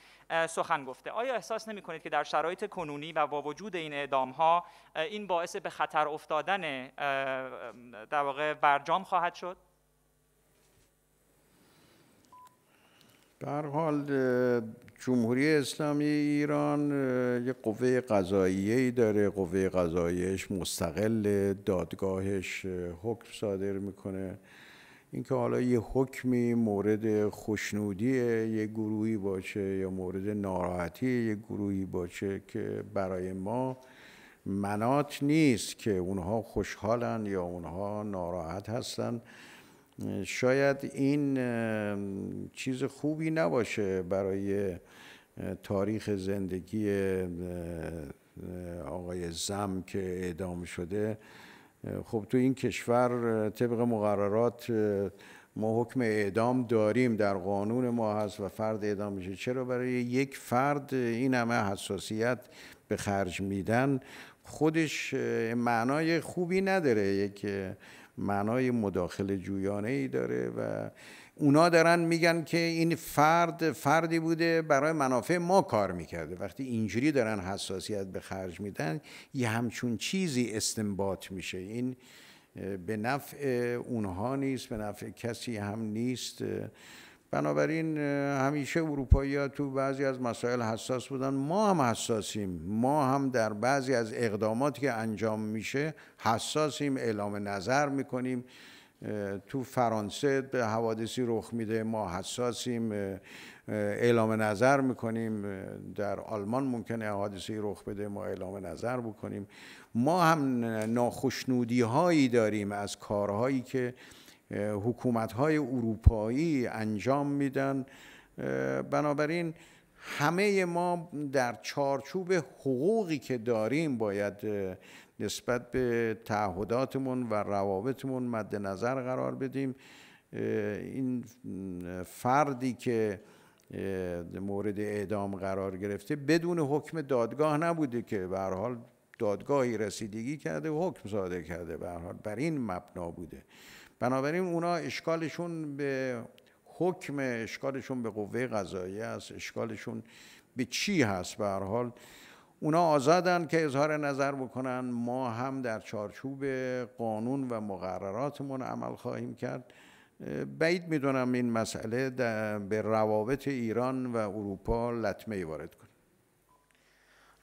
سخن گفته آیا احساس نمی کنید که در شرایط کنونی و با وجود این اعدام ها این باعث به خطر افتادن در واقع برجام خواهد شد در حال جمهوری اسلامی ایران یه قوه قضاییه ای داره قوه قضاییش مستقل دادگاهش حکم صادر میکنه اینکه حالا یه حکمی مورد خوشنودی یه گروهی باشه یا مورد ناراحتی یه گروهی باشه که برای ما منات نیست که اونها خوشحالن یا اونها ناراحت هستن شاید این چیز خوبی نباشه برای تاریخ زندگی آقای زم که اعدام شده خب تو این کشور طبق مقررات ما حکم اعدام داریم در قانون ما هست و فرد اعدام میشه چرا برای یک فرد این همه حساسیت به خرج میدن خودش معنای خوبی نداره یک معنای مداخل جویانه ای داره و اونا دارن میگن که این فرد فردی بوده برای منافع ما کار میکرده وقتی اینجوری دارن حساسیت به خرج میدن یه همچون چیزی استنباط میشه این به نفع اونها نیست به نفع کسی هم نیست بنابراین همیشه اروپایی ها تو بعضی از مسائل حساس بودن ما هم حساسیم ما هم در بعضی از اقداماتی که انجام میشه حساسیم اعلام نظر میکنیم تو فرانسه به حوادثی رخ میده ما حساسیم اعلام نظر میکنیم در آلمان ممکنه حادثه رخ بده ما اعلام نظر بکنیم ما هم ناخشنودی هایی داریم از کارهایی که حکومت های اروپایی انجام میدن بنابراین همه ما در چارچوب حقوقی که داریم باید نسبت به تعهداتمون و روابطمون مد نظر قرار بدیم این فردی که مورد اعدام قرار گرفته بدون حکم دادگاه نبوده که به حال دادگاهی رسیدگی کرده و حکم صادر کرده به حال بر این مبنا بوده بنابراین اونا اشکالشون به حکم اشکالشون به قوه قضایی است اشکالشون به چی هست به هر حال اونا آزادن که اظهار نظر بکنن ما هم در چارچوب قانون و مقرراتمون عمل خواهیم کرد بعید میدونم این مسئله به روابط ایران و اروپا لطمه وارد کنه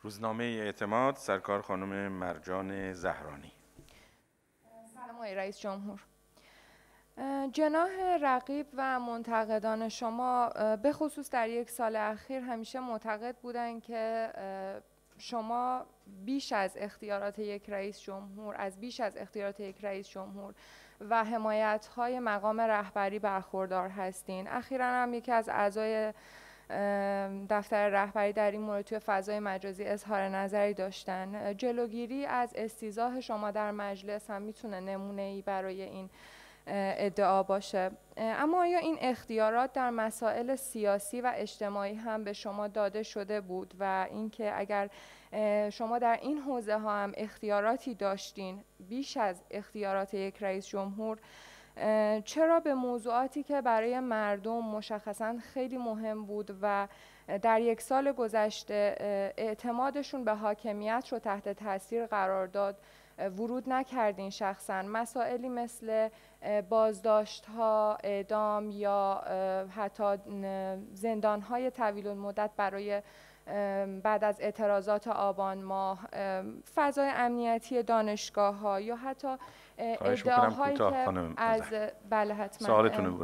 روزنامه اعتماد سرکار خانم مرجان زهرانی سلام رئیس جمهور جناح رقیب و منتقدان شما به خصوص در یک سال اخیر همیشه معتقد بودند که شما بیش از اختیارات یک رئیس جمهور از بیش از اختیارات یک رئیس جمهور و حمایت های مقام رهبری برخوردار هستین اخیرا هم یکی از اعضای دفتر رهبری در این مورد توی فضای مجازی اظهار نظری داشتن جلوگیری از استیزاه شما در مجلس هم میتونه نمونه ای برای این ادعا باشه اما آیا این اختیارات در مسائل سیاسی و اجتماعی هم به شما داده شده بود و اینکه اگر شما در این حوزه ها هم اختیاراتی داشتین بیش از اختیارات یک رئیس جمهور چرا به موضوعاتی که برای مردم مشخصا خیلی مهم بود و در یک سال گذشته اعتمادشون به حاکمیت رو تحت تاثیر قرار داد ورود نکردین شخصا مسائلی مثل بازداشت ها اعدام یا حتی زندان های طویل مدت برای بعد از اعتراضات آبان ماه فضای امنیتی دانشگاه ها یا حتی ادعاهایی که از بله حتما سوالتون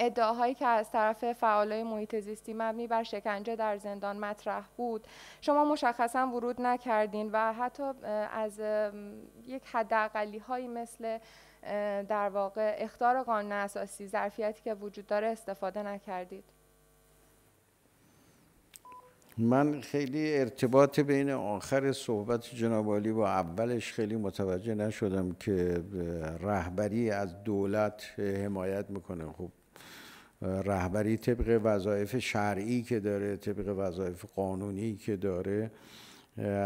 ادعاهایی که از طرف فعالای محیط زیستی مبنی بر شکنجه در زندان مطرح بود شما مشخصا ورود نکردین و حتی از یک حداقلی هایی مثل در واقع اختار قانون اساسی ظرفیتی که وجود داره استفاده نکردید من خیلی ارتباط بین آخر صحبت جنابالی و اولش خیلی متوجه نشدم که رهبری از دولت حمایت میکنه خب رهبری طبق وظایف شرعی که داره طبق وظایف قانونی که داره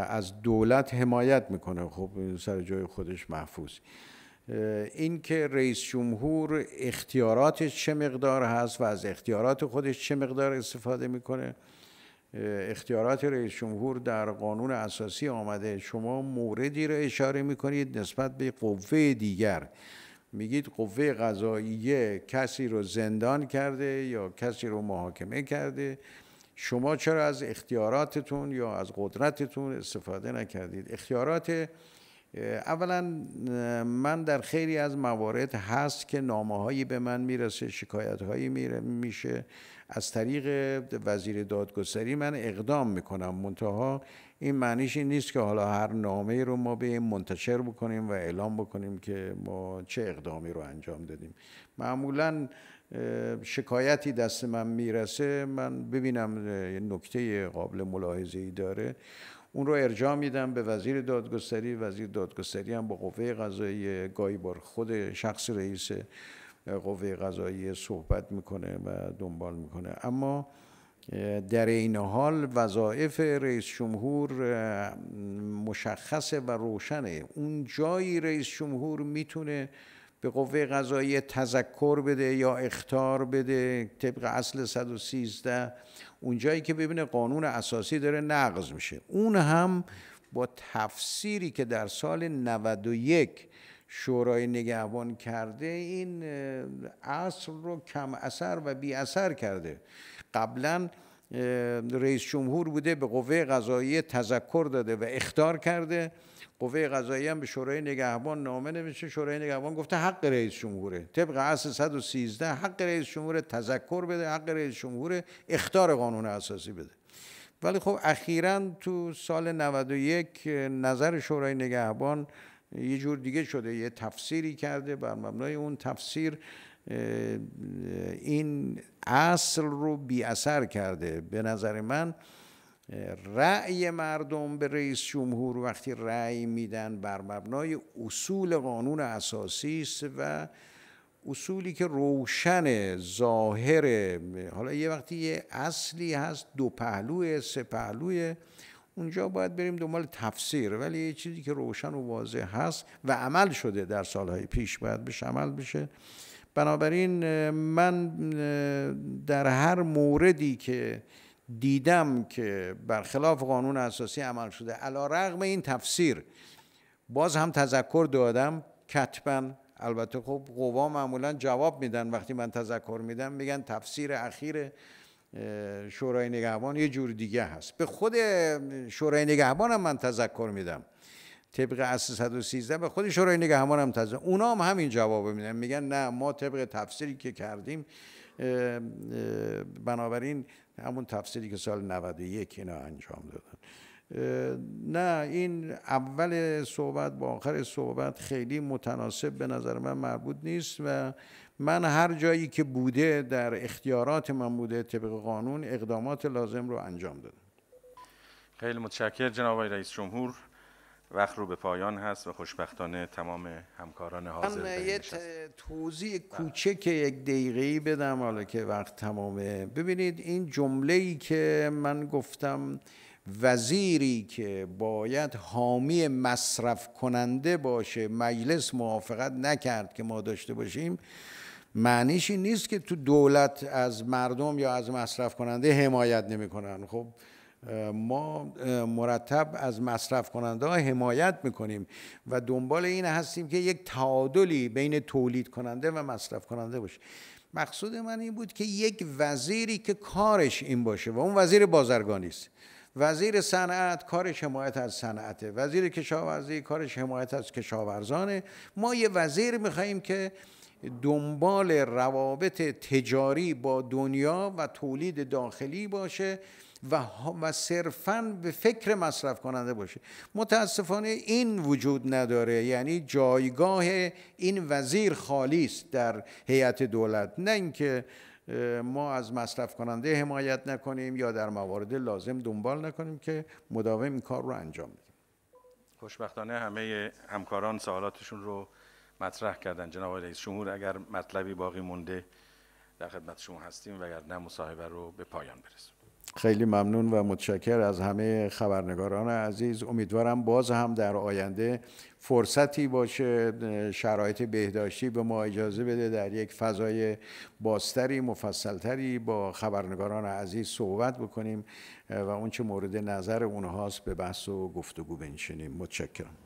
از دولت حمایت میکنه خب سر جای خودش محفوظ این که رئیس جمهور اختیاراتش چه مقدار هست و از اختیارات خودش چه مقدار استفاده میکنه اختیارات رئیس جمهور در قانون اساسی آمده شما موردی را اشاره میکنید نسبت به قوه دیگر میگید قوه قضاییه کسی رو زندان کرده یا کسی رو محاکمه کرده شما چرا از اختیاراتتون یا از قدرتتون استفاده نکردید اختیارات اولا من در خیلی از موارد هست که نامه هایی به من میرسه شکایت هایی میشه از طریق وزیر دادگستری من اقدام میکنم منتها این معنیش این نیست که حالا هر نامه رو ما به منتشر بکنیم و اعلام بکنیم که ما چه اقدامی رو انجام دادیم معمولا شکایتی دست من میرسه من ببینم نکته قابل ملاحظه ای داره اون رو ارجاع میدم به وزیر دادگستری وزیر دادگستری هم با قوه قضایی گاهی بار خود شخص رئیس قوه قضایی صحبت میکنه و دنبال میکنه اما در این حال وظایف رئیس جمهور مشخصه و روشنه اون جایی رئیس جمهور میتونه به قوه قضایی تذکر بده یا اختار بده طبق اصل 113 جایی که ببینه قانون اساسی داره نقض میشه اون هم با تفسیری که در سال 91 شورای نگهبان کرده این اصل رو کم اثر و بی اثر کرده قبلا رئیس جمهور بوده به قوه قضایی تذکر داده و اختار کرده قوه قضایی هم به شورای نگهبان نامه نوشته شورای نگهبان گفته حق رئیس جمهوره طبق اصل 113 حق رئیس جمهور تذکر بده حق رئیس جمهور اختار قانون اساسی بده ولی خب اخیرا تو سال 91 نظر شورای نگهبان یه جور دیگه شده یه تفسیری کرده بر مبنای اون تفسیر این اصل رو بی اثر کرده به نظر من رأی مردم به رئیس جمهور وقتی رأی میدن بر مبنای اصول قانون اساسی است و اصولی که روشن ظاهر حالا یه وقتی یه اصلی هست دو پهلو سه پهلوه اونجا باید بریم دنبال تفسیر ولی یه چیزی که روشن و واضح هست و عمل شده در سالهای پیش باید بهش عمل بشه بنابراین من در هر موردی که دیدم که برخلاف قانون اساسی عمل شده علا رغم این تفسیر باز هم تذکر دادم کتبا البته خب قوا معمولا جواب میدن وقتی من تذکر میدم میگن تفسیر اخیر شورای نگهبان یه جور دیگه هست به خود شورای نگهبانم من تذکر میدم طبق اصل 113 به خود شورای نگهبان هم تازه اونا هم همین جواب میدن میگن نه ما طبق تفسیری که کردیم بنابراین همون تفسیری که سال 91 اینا انجام دادن نه این اول صحبت با آخر صحبت خیلی متناسب به نظر من مربوط نیست و من هر جایی که بوده در اختیارات من بوده طبق قانون اقدامات لازم رو انجام دادم خیلی متشکر جناب رئیس جمهور وقت رو به پایان هست و خوشبختانه تمام همکاران حاضر من یه توضیح کوچک یک ای بدم حالا که وقت تمامه ببینید این ای که من گفتم وزیری که باید حامی مصرف کننده باشه مجلس موافقت نکرد که ما داشته باشیم معنیش این نیست که تو دولت از مردم یا از مصرف کننده حمایت نمیکنن خب ما مرتب از مصرف کننده ها حمایت میکنیم و دنبال این هستیم که یک تعادلی بین تولید کننده و مصرف کننده باشه مقصود من این بود که یک وزیری که کارش این باشه و اون وزیر بازرگانی است وزیر صنعت کارش حمایت از صنعته وزیر کشاورزی کارش حمایت از کشاورزانه ما یه وزیر میخواییم که دنبال روابط تجاری با دنیا و تولید داخلی باشه و, صرفا به فکر مصرف کننده باشه متاسفانه این وجود نداره یعنی جایگاه این وزیر خالی است در هیئت دولت نه اینکه ما از مصرف کننده حمایت نکنیم یا در موارد لازم دنبال نکنیم که مداوم این کار رو انجام بدیم خوشبختانه همه همکاران سوالاتشون رو مطرح کردن جناب رئیس جمهور اگر مطلبی باقی مونده در خدمت شما هستیم و اگر نه مصاحبه رو به پایان برسیم. خیلی ممنون و متشکر از همه خبرنگاران عزیز امیدوارم باز هم در آینده فرصتی باشه شرایط بهداشتی به ما اجازه بده در یک فضای بازتری مفصلتری با خبرنگاران عزیز صحبت بکنیم و اونچه مورد نظر اونهاست به بحث و گفتگو بنشینیم متشکرم